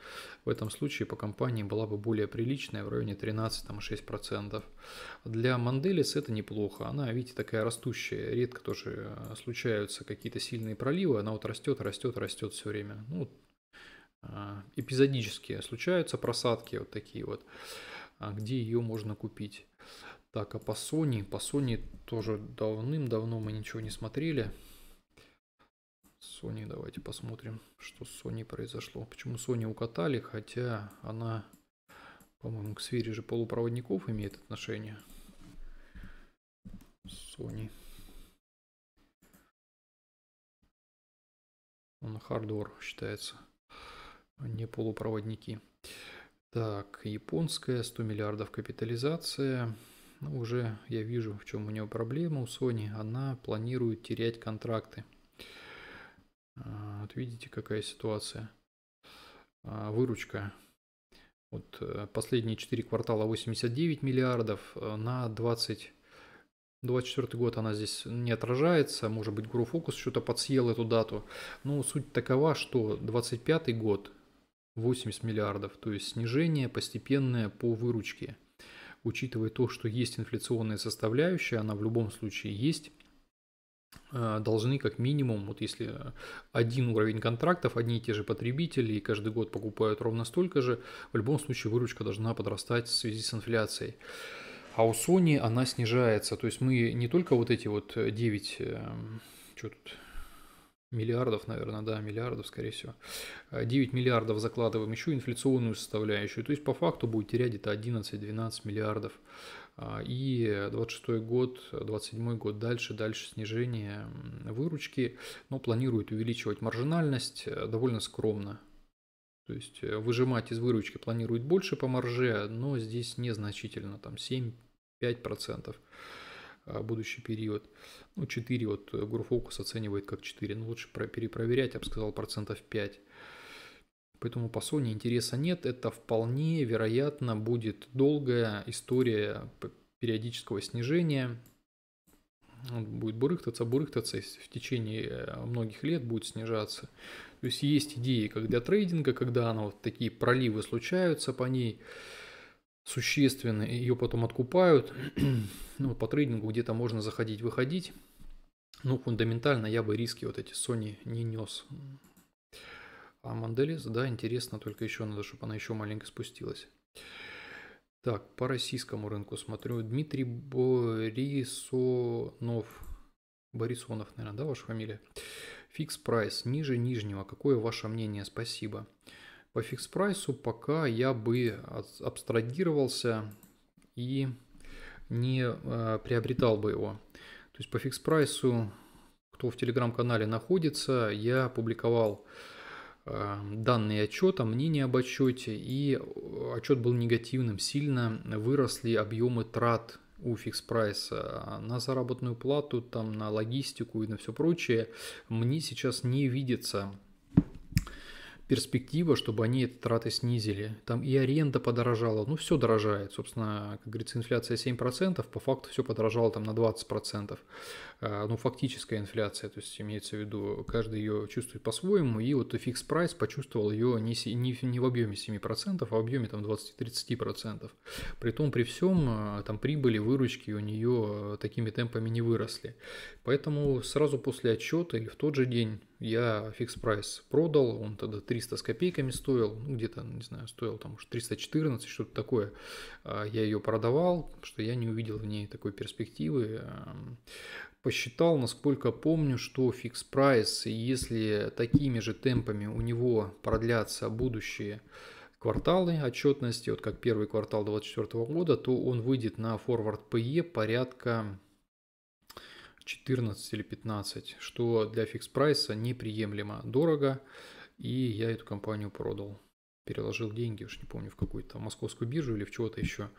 в этом случае по компании была бы более приличная, в районе 13-6%. Для Манделис это неплохо. Она, видите, такая растущая. Редко тоже э, случаются какие-то сильные проливы. Она вот растет, растет, растет все время. Ну, э, эпизодические случаются просадки вот такие вот. А где ее можно купить. Так, а по Sony, по Sony тоже давным-давно мы ничего не смотрели. Sony, давайте посмотрим, что с Sony произошло. Почему Sony укатали, хотя она, по-моему, к сфере же полупроводников имеет отношение. Sony. Он хардвор считается, а не полупроводники. Так, японская, 100 миллиардов капитализация. Ну, уже я вижу, в чем у нее проблема у Sony. Она планирует терять контракты. А, вот видите, какая ситуация. А, выручка. Вот э, последние 4 квартала 89 миллиардов э, на 2024 год она здесь не отражается, может быть, Грофокус что-то подсъел эту дату. Но ну, суть такова, что 25 год 80 миллиардов, то есть снижение постепенное по выручке. Учитывая то, что есть инфляционная составляющая, она в любом случае есть, э, должны как минимум, вот если один уровень контрактов, одни и те же потребители, и каждый год покупают ровно столько же, в любом случае выручка должна подрастать в связи с инфляцией. А у Sony она снижается, то есть мы не только вот эти вот 9, э, что тут, Миллиардов, наверное, да, миллиардов, скорее всего. 9 э, миллиардов закладываем еще инфляционную составляющую. То есть, по факту будет терять где-то 11-12 миллиардов. А, и 26 год, 27 год дальше, дальше снижение выручки, но планирует увеличивать маржинальность э, довольно скромно. То есть э, выжимать из выручки планирует больше по марже, но здесь незначительно, там 7-5%. А будущий период. Ну, 4, вот э, Гурфокус оценивает как 4, но ну, лучше перепроверять, я бы сказал, процентов 5. Поэтому по Sony интереса нет, это вполне вероятно будет долгая история периодического снижения, он будет бурыхтаться, бурыхтаться, и в течение э, многих лет будет снижаться. То есть есть идеи как для трейдинга, когда она вот такие проливы случаются по ней, существенно, ее потом откупают, ну, по трейдингу где-то можно заходить-выходить, ну, фундаментально я бы риски вот эти Sony не нес. А Манделес, да, интересно, только еще надо, чтобы она еще маленько спустилась. Так, по российскому рынку смотрю. Дмитрий Борисонов. Борисонов, наверное, да, ваша фамилия? Фикс прайс ниже нижнего. Какое ваше мнение? Спасибо. Спасибо. По фикс-прайсу пока я бы абстрагировался и не э, приобретал бы его. То есть по фикс-прайсу, кто в телеграм-канале находится, я публиковал э, данные отчета, мнение об отчете, и отчет был негативным. Сильно выросли объемы трат у фикс-прайса а на заработную плату, там, на логистику и на все прочее. Мне сейчас не видится перспектива, чтобы они эти траты снизили. Там и аренда подорожала, ну все дорожает. Собственно, как говорится, инфляция 7%, по факту все подорожало там на 20%. А, ну, фактическая инфляция, то есть имеется в виду, каждый ее чувствует по-своему, и вот фикс прайс почувствовал ее не, не, не в объеме 7%, а в объеме там 20-30%. При том, при всем, там прибыли, выручки у нее а, такими темпами не выросли. Поэтому сразу после отчета или в тот же день я фикс прайс продал, он тогда 300 с копейками стоил, ну, где-то, не знаю, стоил там уж 314, что-то такое. А, я ее продавал, что я не увидел в ней такой перспективы. Посчитал, насколько помню, что фикс прайс, если такими же темпами у него продлятся будущие кварталы отчетности, вот как первый квартал 2024 года, то он выйдет на форвард ПЕ порядка 14 или 15, что для фикс-прайса неприемлемо дорого, и я эту компанию продал. Переложил деньги, уж не помню, в какую-то московскую биржу или в чего-то еще.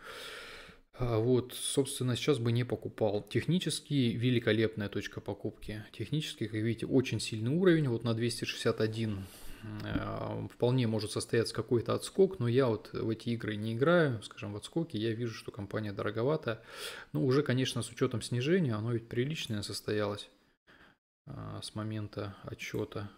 А вот, собственно, сейчас бы не покупал. Технически великолепная точка покупки. Технически, как видите, очень сильный уровень. Вот на 261 Э, вполне может состояться какой-то отскок, но я вот в эти игры не играю, скажем, в отскоке, я вижу, что компания дороговата. Ну, уже, конечно, с учетом снижения, оно ведь приличное состоялось а, с момента отчета.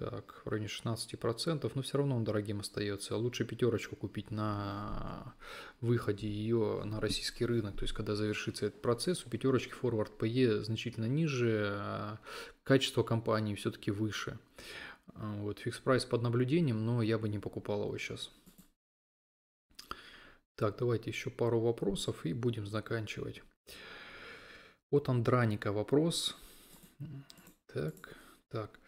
Так, в районе 16%, но все равно он дорогим остается. Лучше пятерочку купить на выходе ее на российский рынок. То есть, когда завершится этот процесс, у пятерочки форвард ПЕ значительно ниже, а качество компании все-таки выше. А, вот, фикс прайс под наблюдением, но я бы не покупал его сейчас. Так, давайте еще пару вопросов и будем заканчивать. Вот Андраника вопрос. Так. Так,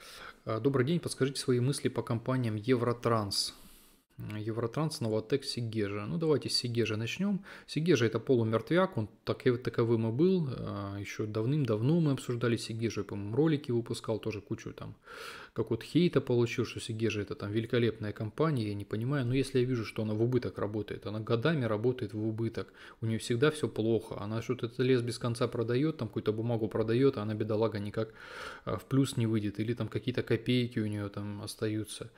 а, добрый день, подскажите свои мысли по компаниям Евротранс. Евротранс, Новотек, Сигежа. Ну давайте с Сигежа начнем. Сигежа это полумертвяк, он так, таковым и был. А, Еще давным-давно мы обсуждали Сигежу, я, по-моему, ролики выпускал, тоже кучу там какого-то хейта получил, что Сигежа это там великолепная компания, я не понимаю, но если я вижу, что она в убыток работает, она годами работает в убыток, у нее всегда все плохо, она что-то этот лес без конца продает, там какую-то бумагу продает, а она бедолага никак а, в плюс не выйдет, или там какие-то копейки у нее там остаются.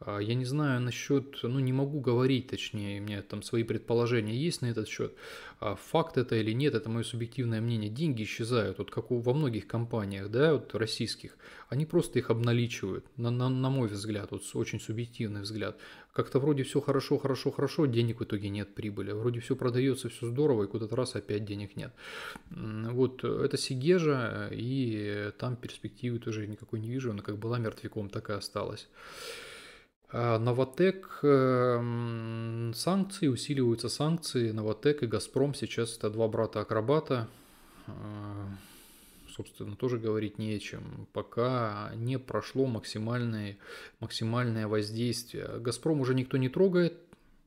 А, я не знаю насчет, ну не могу говорить, точнее, у меня там свои предположения есть на этот счет, а факт это или нет, это мое субъективное мнение, деньги исчезают, вот как у во многих компаниях, да, вот российских, они просто их обналичивают, накручивают, на, на, на мой взгляд, вот очень субъективный взгляд. Как-то вроде все хорошо, хорошо, хорошо, денег в итоге нет, прибыли. Вроде все продается, все здорово, и куда-то раз опять денег нет. Вот это Сигежа, и там перспективы тоже никакой не вижу. Она как была мертвяком, так и осталась. А Новотек, эм, санкции, усиливаются санкции. Новотек и Газпром сейчас это два брата-акробата э, собственно, тоже говорить не о чем, пока не прошло максимальное, максимальное воздействие. «Газпром» уже никто не трогает,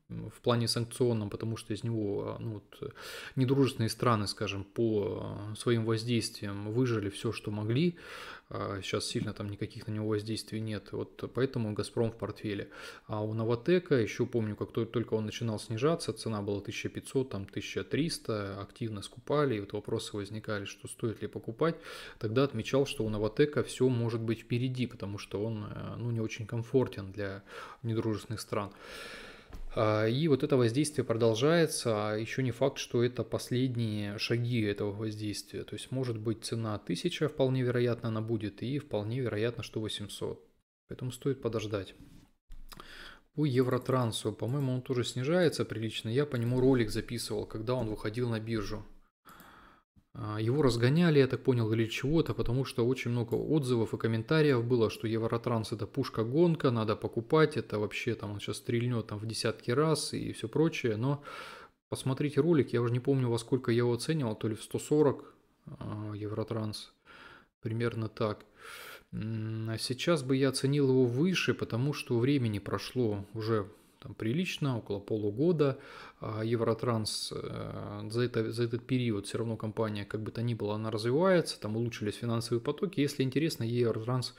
в плане санкционном, потому что из него а, ну, вот, э, недружественные страны, скажем, по а, своим воздействиям выжили все, что могли. А, сейчас сильно там никаких на него воздействий нет. Вот поэтому «Газпром» в портфеле. А у «Новотека», еще помню, как только он начинал снижаться, цена была 1500, там 1300, активно скупали, и вот вопросы возникали, что стоит ли покупать. Тогда отмечал, что у «Новотека» все может быть впереди, потому что он э, ну, не очень комфортен для недружественных стран. А, и вот это воздействие продолжается, а еще не факт, что это последние шаги этого воздействия. То есть может быть цена 1000, вполне вероятно она будет, и вполне вероятно, что 800. Поэтому стоит подождать. По Евротрансу, по-моему, он тоже снижается прилично. Я по нему ролик записывал, когда он выходил на биржу. А, его разгоняли, я так понял, или чего-то, потому что очень много отзывов и комментариев было, что Евротранс это пушка-гонка, надо покупать, это вообще там он сейчас стрельнет там в десятки раз и все прочее, но посмотрите ролик, я уже не помню, во сколько я его оценивал, то ли в 140 а, Евротранс, примерно так. А сейчас бы я оценил его выше, потому что времени прошло уже там прилично, около полугода а Евротранс э, за, это, за этот период все равно компания, как бы то ни было, она развивается, там улучшились финансовые потоки. Если интересно, я Евротранс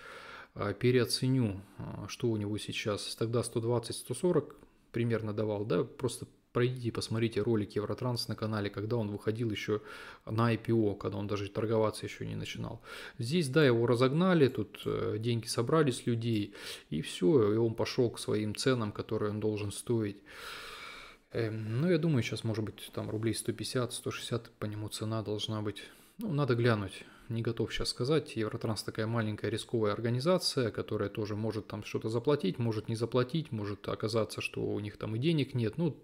а, переоценю, а, что у него сейчас. Тогда 120-140 примерно давал, да, просто пройдите, посмотрите ролик Евротранс на канале, когда он выходил еще на IPO, когда он даже торговаться еще не начинал. Здесь, да, его разогнали, тут э, деньги собрались людей, и все, и он пошел к своим ценам, которые он должен стоить. Эм, ну, я думаю, сейчас, может быть, там рублей 150-160 по нему цена должна быть. Ну, надо глянуть. Не готов сейчас сказать. Евротранс такая маленькая рисковая организация, которая тоже может там что-то заплатить, может не заплатить, может оказаться, что у них там и денег нет. Ну,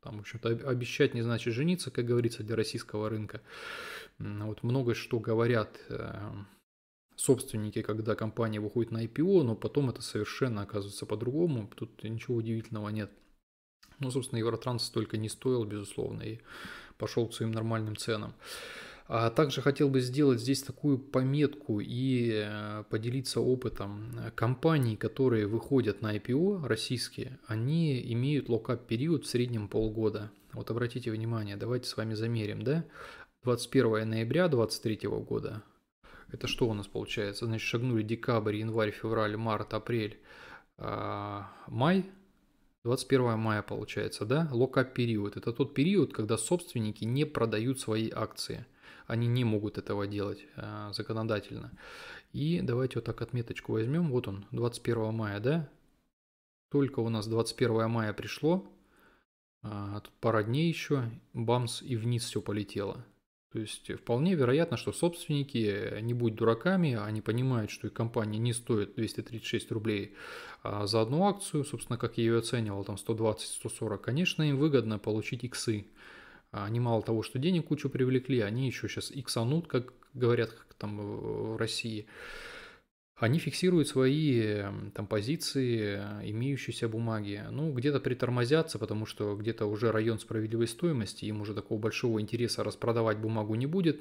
там, в общем-то, обещать не значит жениться, как говорится, для российского рынка. Вот многое что говорят э, собственники, когда компания выходит на IPO, но потом это совершенно оказывается по-другому. Тут ничего удивительного нет. Ну, собственно, Евротранс столько не стоил, безусловно, и пошел к своим нормальным ценам. А также хотел бы сделать здесь такую пометку и э, поделиться опытом. Компании, которые выходят на IPO, российские, они имеют локап-период в среднем полгода. Вот обратите внимание, давайте с вами замерим, да? 21 ноября 2023 года. Это что у нас получается? Значит, шагнули декабрь, январь, февраль, март, апрель, а, май – 21 мая получается, да? Локап-период. Это тот период, когда собственники не продают свои акции. Они не могут этого делать э, законодательно. И давайте вот так отметочку возьмем. Вот он, 21 мая, да? Только у нас 21 мая пришло. Э, тут пара дней еще. Бамс и вниз все полетело. То есть вполне вероятно, что собственники, не будут дураками, они понимают, что их компания не стоит 236 рублей а за одну акцию, собственно, как я ее оценивал, там 120-140, конечно, им выгодно получить иксы. А они мало того, что денег кучу привлекли, они еще сейчас иксанут, как говорят как там в России они фиксируют свои эм, там, позиции э, имеющиеся бумаги. Ну, где-то притормозятся, потому что где-то уже район справедливой стоимости, им уже такого большого интереса распродавать бумагу не будет,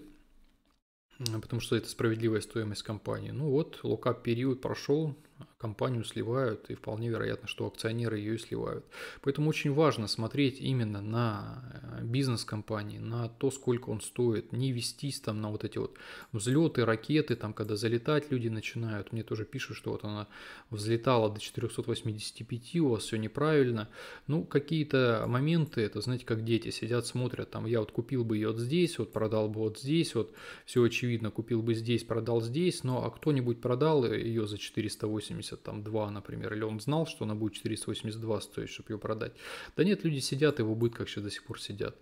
потому что это справедливая стоимость компании. Ну вот, локап период прошел, компанию сливают, и вполне вероятно, что акционеры ее и сливают. Поэтому очень важно смотреть именно на э, бизнес компании, на то, сколько он стоит, не вестись там на вот эти вот взлеты, ракеты, там, когда залетать люди начинают. Мне тоже пишут, что вот она взлетала до 485, у вас все неправильно. Ну, какие-то моменты, это, знаете, как дети сидят, смотрят, там, я вот купил бы ее вот здесь, вот продал бы вот здесь, вот все очевидно, купил бы здесь, продал здесь, но а кто-нибудь продал ее за 480 482, например, или он знал, что она будет 482 стоить, чтобы ее продать. Да нет, люди сидят и в убытках еще до сих пор сидят.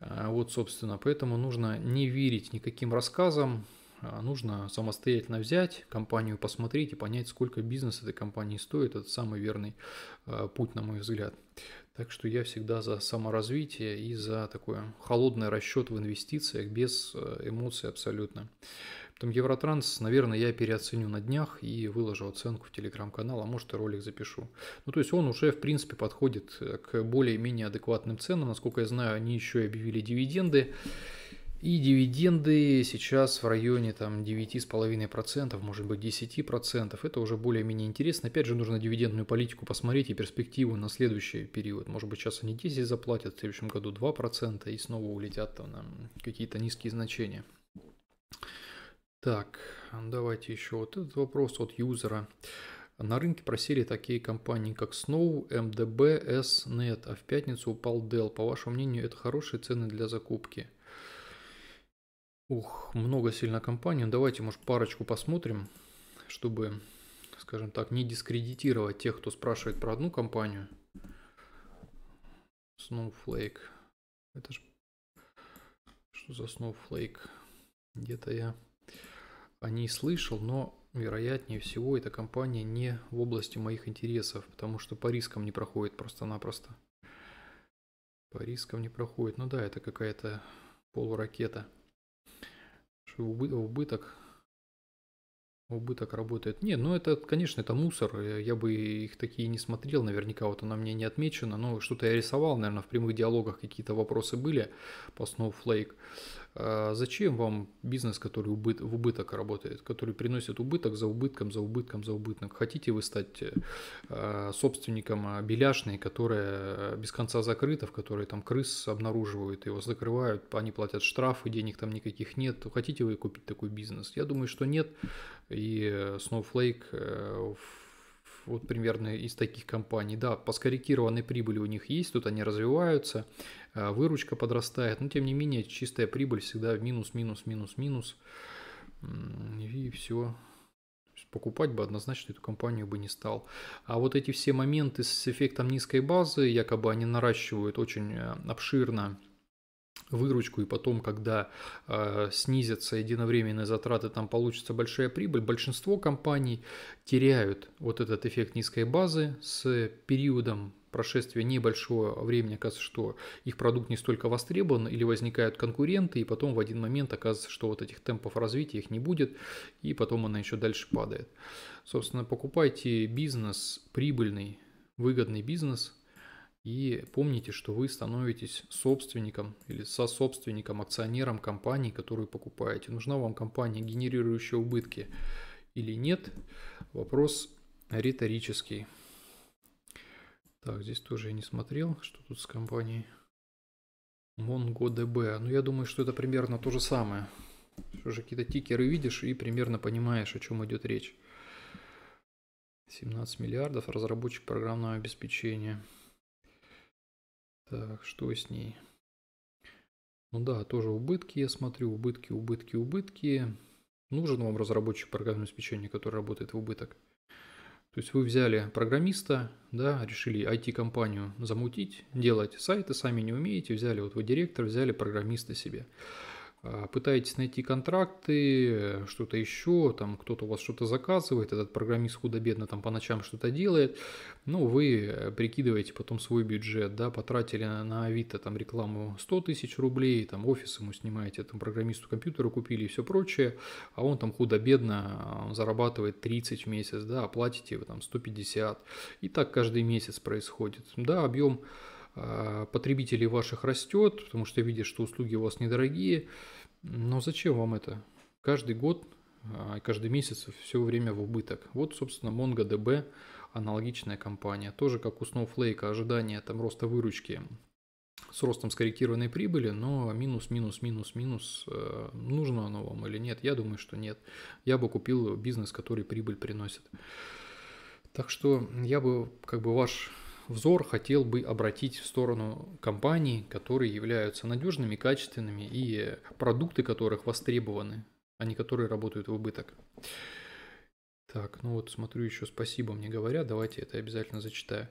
А, вот, собственно, поэтому нужно не верить никаким рассказам, а, нужно самостоятельно взять компанию, посмотреть и понять, сколько бизнес этой компании стоит. Это самый верный а, путь, на мой взгляд. Так что я всегда за саморазвитие и за такой холодный расчет в инвестициях без эмоций абсолютно. Там Евротранс, наверное, я переоценю на днях и выложу оценку в телеграм-канал, а может и ролик запишу. Ну, то есть он уже, в принципе, подходит э, к более-менее адекватным ценам. Насколько я знаю, они еще и объявили дивиденды. И дивиденды сейчас в районе там 9,5%, может быть 10%. Это уже более-менее интересно. Опять же, нужно дивидендную политику посмотреть и перспективу на следующий период. Может быть, сейчас они 10 заплатят, в следующем году 2% и снова улетят там, на какие-то низкие значения. Так, давайте еще вот этот вопрос от юзера. На рынке просели такие компании, как Snow, MDB, SNet, а в пятницу упал Dell. По вашему мнению, это хорошие цены для закупки? Ух, много сильно компаний. Давайте, может, парочку посмотрим, чтобы, скажем так, не дискредитировать тех, кто спрашивает про одну компанию. Snowflake. Это же... Что за Snowflake? Где-то я о ней слышал, но вероятнее всего эта компания не в области моих интересов, потому что по рискам не проходит просто-напросто. По рискам не проходит. Ну да, это какая-то полуракета. Убыток убыток работает. Не, ну это, конечно, это мусор. Э, я бы их такие не смотрел, наверняка вот она мне не отмечена. Но что-то я рисовал, наверное, в прямых диалогах какие-то вопросы были по Snowflake. А зачем вам бизнес, который в убыток работает, который приносит убыток за убытком, за убытком, за убытком? Хотите вы стать э, собственником а, беляшной, которая э, без конца закрыта, в которой там крыс обнаруживают, его закрывают, они платят штрафы, денег там никаких нет. Хотите вы купить такой бизнес? Я думаю, что нет. И э, Snowflake в вот примерно из таких компаний. Да, поскорректированные прибыли у них есть, тут они развиваются, а, выручка подрастает, но тем не менее чистая прибыль всегда в минус, минус, минус, минус. И все. Покупать бы однозначно эту компанию бы не стал. А вот эти все моменты с эффектом низкой базы, якобы они наращивают очень а, обширно выручку, и потом, когда э, снизятся единовременные затраты, там получится большая прибыль, большинство компаний теряют вот этот эффект низкой базы с периодом прошествия небольшого времени, оказывается, что их продукт не столько востребован, или возникают конкуренты, и потом в один момент оказывается, что вот этих темпов развития их не будет, и потом она еще дальше падает. Собственно, покупайте бизнес, прибыльный, выгодный бизнес – и помните, что вы становитесь собственником или сособственником, акционером компании, которую покупаете. Нужна вам компания, генерирующая убытки или нет? Вопрос риторический. Так, здесь тоже я не смотрел, что тут с компанией. MongoDB. Ну, я думаю, что это примерно то же самое. Уже какие-то тикеры видишь и примерно понимаешь, о чем идет речь. 17 миллиардов разработчик программного обеспечения. Так, что с ней? Ну да, тоже убытки, я смотрю, убытки, убытки, убытки. Нужен ну, вам разработчик программного обеспечения, который работает в убыток. То есть вы взяли программиста, да, решили IT-компанию замутить, делать сайты, сами не умеете, взяли вот вы директор, взяли программиста себе. А, пытаетесь найти контракты, э, что-то еще, там кто-то у вас что-то заказывает, этот программист худо-бедно там по ночам что-то делает, ну, вы э, прикидываете потом свой бюджет, да, потратили на Авито там рекламу 100 тысяч рублей, там офис ему снимаете, там программисту компьютеры купили и все прочее, а он там худо-бедно э, зарабатывает 30 в месяц, да, а платите вы там 150, и так каждый месяц происходит, да, объем Э, потребителей ваших растет, потому что видят, что услуги у вас недорогие. Но зачем вам это? Каждый год, э, каждый месяц все время в убыток. Вот, собственно, MongoDB, аналогичная компания. Тоже как у Snowflake, ожидание там роста выручки с ростом скорректированной прибыли, но минус, минус, минус, минус, э, нужно оно вам или нет? Я думаю, что нет. Я бы купил бизнес, который прибыль приносит. Так что я бы как бы ваш взор хотел бы обратить в сторону компаний, которые являются надежными, качественными и продукты которых востребованы, а не которые работают в убыток. Так, ну вот смотрю еще спасибо мне говорят, давайте это обязательно зачитаю.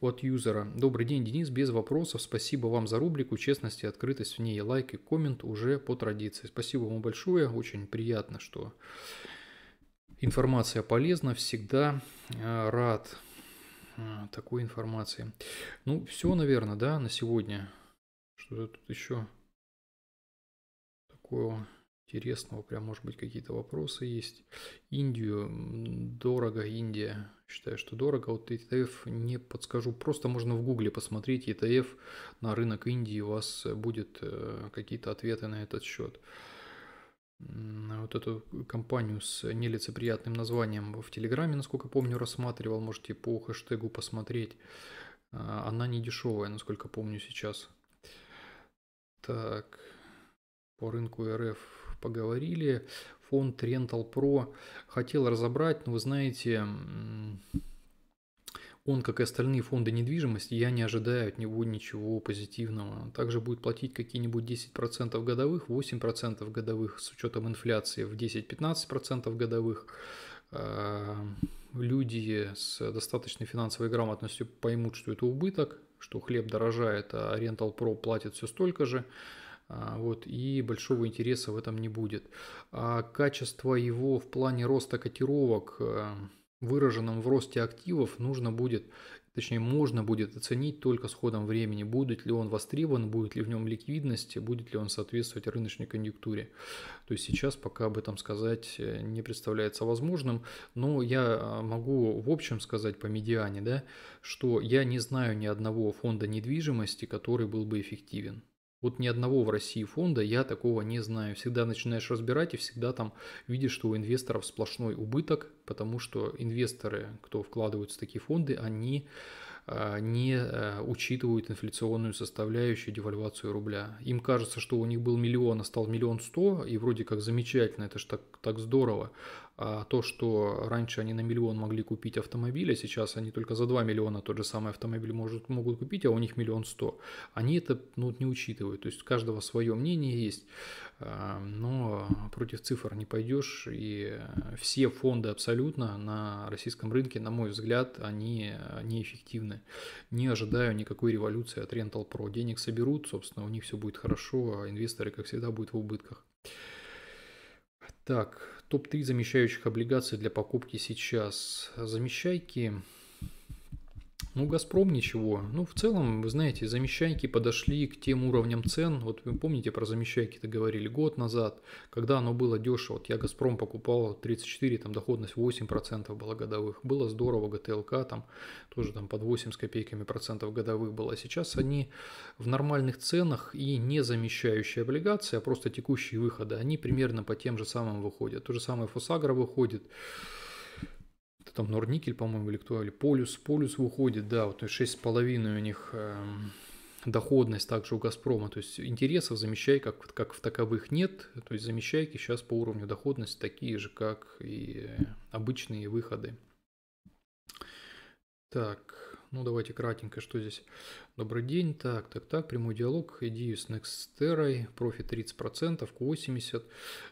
От юзера. Добрый день, Денис, без вопросов. Спасибо вам за рубрику, честность и открытость в ней, лайк и коммент уже по традиции. Спасибо вам большое, очень приятно, что информация полезна, всегда э, рад а, такой информации. Ну, все, наверное, да, на сегодня. Что-то тут еще такого интересного. Прям, может быть, какие-то вопросы есть. Индию. Дорого Индия. Считаю, что дорого. Вот ETF не подскажу. Просто можно в гугле посмотреть ETF на рынок Индии. У вас будет э, какие-то ответы на этот счет вот эту компанию с нелицеприятным названием в Телеграме, насколько помню, рассматривал, можете по хэштегу посмотреть. А, она не дешевая, насколько помню сейчас. Так, по рынку РФ поговорили. Фонд Rental Pro хотел разобрать, но вы знаете, он, как и остальные фонды недвижимости, я не ожидаю от него ничего позитивного. Также будет платить какие-нибудь 10% годовых, 8% годовых с учетом инфляции в 10-15% годовых. А, люди с достаточной финансовой грамотностью поймут, что это убыток, что хлеб дорожает, а Rental Pro платит все столько же а, вот, и большого интереса в этом не будет. А качество его в плане роста котировок а, выраженном в росте активов, нужно будет, точнее можно будет оценить только с ходом времени, будет ли он востребован, будет ли в нем ликвидность, будет ли он соответствовать рыночной конъюнктуре. То есть сейчас пока об этом сказать э, не представляется возможным, но я э, могу в общем сказать по медиане, да, что я не знаю ни одного фонда недвижимости, который был бы эффективен. Вот ни одного в России фонда я такого не знаю. Всегда начинаешь разбирать и всегда там видишь, что у инвесторов сплошной убыток, потому что инвесторы, кто вкладывают в такие фонды, они а, не э, учитывают инфляционную составляющую девальвацию рубля. Им кажется, что у них был миллион, а стал миллион сто, и вроде как замечательно, это же так, так здорово. А то, что раньше они на миллион могли купить автомобиль, а сейчас они только за 2 миллиона тот же самый автомобиль может, могут купить, а у них миллион сто. Они это ну, не учитывают. То есть у каждого свое мнение есть. А, но против цифр не пойдешь, и э, все фонды абсолютно на российском рынке, на мой взгляд, они э, неэффективны. Не ожидаю никакой революции от Rental Pro. Денег соберут, собственно, у них все будет хорошо, а инвесторы, как всегда, будут в убытках. Так, топ-3 замещающих облигаций для покупки сейчас. Замещайки ну, «Газпром» ничего. Ну, в целом, вы знаете, замещайки подошли к тем уровням цен. Вот вы помните про замещайки-то говорили год назад, когда оно было дешево. Вот я «Газпром» покупал 34, там доходность 8% была годовых. Было здорово, ГТЛК там тоже там под 8 с копейками процентов годовых было. А сейчас они в нормальных ценах и не замещающие облигации, а просто текущие выходы, они примерно по тем же самым выходят. То же самое «Фосагра» выходит. Это там Норникель, по-моему, или кто, или Полюс. Полюс выходит, да, вот 6,5 у них э, доходность также у Газпрома. То есть интересов замещай, как, как в таковых нет. То есть замещайки сейчас по уровню доходности такие же, как и э, обычные выходы. Так, ну, давайте кратенько, что здесь. Добрый день, так, так, так, прямой диалог, идею с Nextera, профит 30%, к 80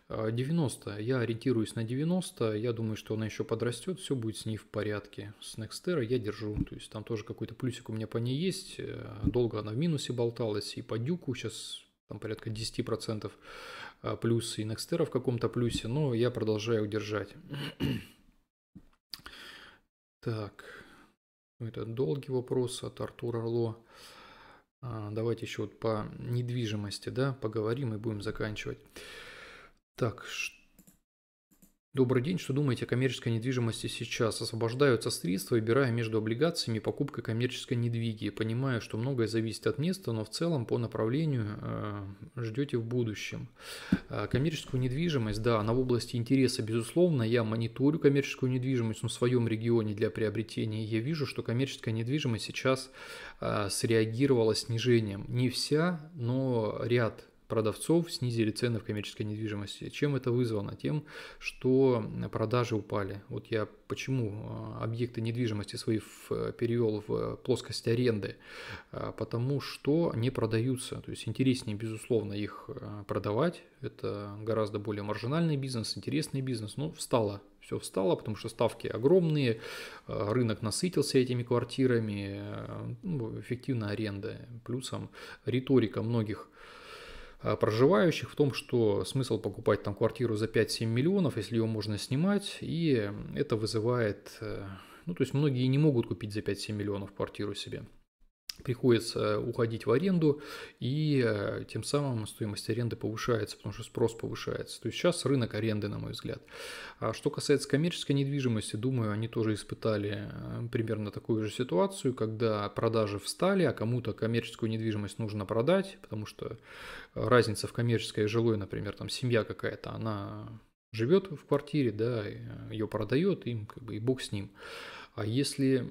90, я ориентируюсь на 90, я думаю, что она еще подрастет, все будет с ней в порядке. С Nextera я держу, то есть там тоже какой-то плюсик у меня по ней есть, э, долго она в минусе болталась, и по дюку сейчас там порядка 10% а, плюс, и Nextera в каком-то плюсе, но я продолжаю удержать. так, это долгий вопрос от Артура Орло. А, давайте еще вот по недвижимости, да, поговорим и будем заканчивать. Так, что Добрый день, что думаете о коммерческой недвижимости сейчас? Освобождаются средства, выбирая между облигациями и покупкой коммерческой недвиги. Понимаю, что многое зависит от места, но в целом по направлению э, ждете в будущем. Э, коммерческую недвижимость, да, она в области интереса, безусловно. Я мониторю коммерческую недвижимость ну, в своем регионе для приобретения. Я вижу, что коммерческая недвижимость сейчас э, среагировала снижением. Не вся, но ряд продавцов снизили цены в коммерческой недвижимости. Чем это вызвано? Тем, что продажи упали. Вот я почему э, объекты недвижимости свои э, перевел в плоскость аренды? Э, потому что не продаются. То есть интереснее, безусловно, их продавать. Это гораздо более маржинальный бизнес, интересный бизнес. Но встало все встало, потому что ставки огромные, рынок насытился этими квартирами, ну, эффективная аренда плюсом риторика многих а, проживающих в том, что смысл покупать там квартиру за 5-7 миллионов, если ее можно снимать, и это вызывает, э, ну то есть многие не могут купить за 5-7 миллионов квартиру себе приходится уходить в аренду, и э, тем самым стоимость аренды повышается, потому что спрос повышается. То есть сейчас рынок аренды, на мой взгляд. А что касается коммерческой недвижимости, думаю, они тоже испытали э, примерно такую же ситуацию, когда продажи встали, а кому-то коммерческую недвижимость нужно продать, потому что разница в коммерческой и жилой, например, там семья какая-то, она живет в квартире, да, э, ее продает, им как бы и бог с ним. А если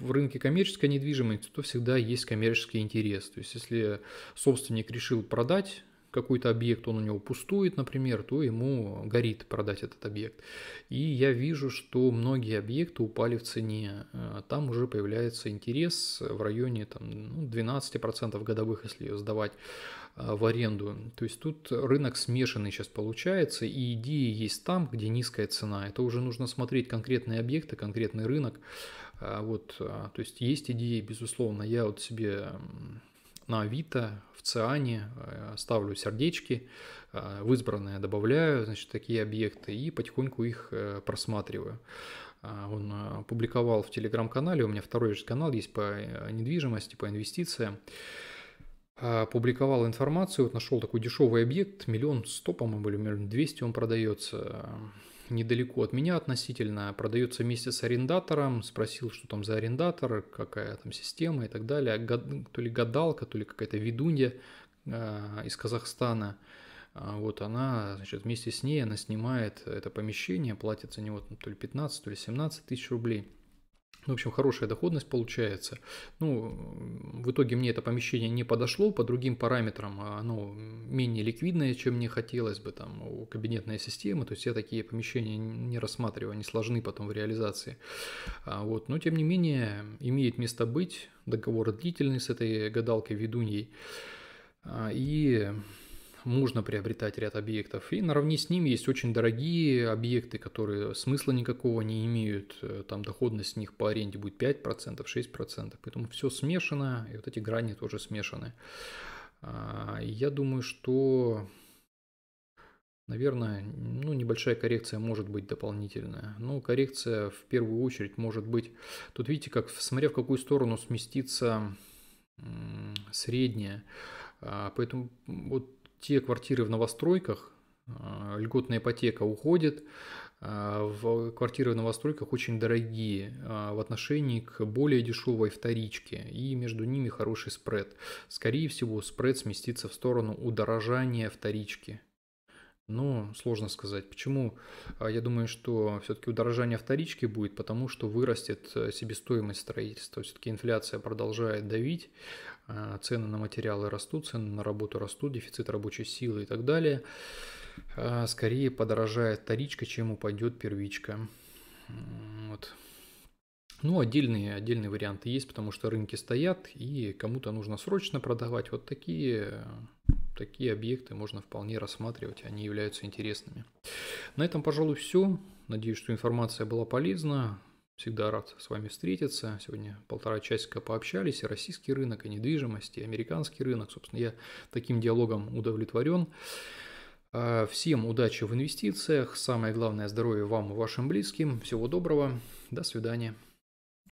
в рынке коммерческой недвижимости, то всегда есть коммерческий интерес. То есть, если собственник решил продать какой-то объект, он у него пустует, например, то ему горит продать этот объект. И я вижу, что многие объекты упали в цене. Э, там уже появляется интерес в районе там, ну, 12% годовых, если ее сдавать э, в аренду. То есть тут рынок смешанный сейчас получается, и идеи есть там, где низкая цена. Это уже нужно смотреть конкретные объекты, конкретный рынок. А вот, а, то есть есть идеи, безусловно. Я вот себе на Авито, в Циане э, ставлю сердечки, а, в избранное добавляю, значит, такие объекты и потихоньку их э, просматриваю. Он публиковал в телеграм-канале, у меня второй же канал есть по э, недвижимости, по инвестициям. Публиковал информацию, вот нашел такой дешевый объект, миллион сто, по-моему, или миллион двести он продается недалеко от меня относительно, продается вместе с арендатором, спросил, что там за арендатор, какая там система и так далее, то ли гадалка, то ли какая-то ведунья а, из Казахстана, а, вот она, значит, вместе с ней она снимает это помещение, платит за него ну, то ли 15, то ли 17 тысяч рублей – в общем, хорошая доходность получается. Ну, в итоге мне это помещение не подошло, по другим параметрам а оно менее ликвидное, чем мне хотелось бы, там, у кабинетной системы, то есть я такие помещения не рассматриваю, они сложны потом в реализации. А вот, но тем не менее, имеет место быть, договор длительный с этой гадалкой ведуньей. А, и можно приобретать ряд объектов. И наравне с ними есть очень дорогие объекты, которые смысла никакого не имеют. Э, там доходность с них по аренде будет 5%, 6%. Поэтому все смешано, и вот эти грани тоже смешаны. А, я думаю, что, наверное, ну, небольшая коррекция может быть дополнительная. Но коррекция в первую очередь может быть... Тут видите, как, смотря в какую сторону сместится средняя. А, поэтому вот те квартиры в новостройках, э, льготная ипотека уходит, э, в квартиры в новостройках очень дорогие э, в отношении к более дешевой вторичке, и между ними хороший спред. Скорее всего, спред сместится в сторону удорожания вторички. Но сложно сказать. Почему? А я думаю, что все-таки удорожание вторички будет, потому что вырастет себестоимость строительства. Все-таки инфляция продолжает давить, а, цены на материалы растут, цены на работу растут, дефицит рабочей силы и так далее. А, скорее подорожает вторичка, чем упадет первичка. Вот. Ну, отдельные, отдельные варианты есть, потому что рынки стоят, и кому-то нужно срочно продавать. Вот такие, такие объекты можно вполне рассматривать, они являются интересными. На этом, пожалуй, все. Надеюсь, что информация была полезна. Всегда рад с вами встретиться. Сегодня полтора часика пообщались. И российский рынок, и недвижимость, и американский рынок. Собственно, я таким диалогом удовлетворен. А, всем удачи в инвестициях. Самое главное – здоровье вам и вашим близким. Всего доброго. До свидания.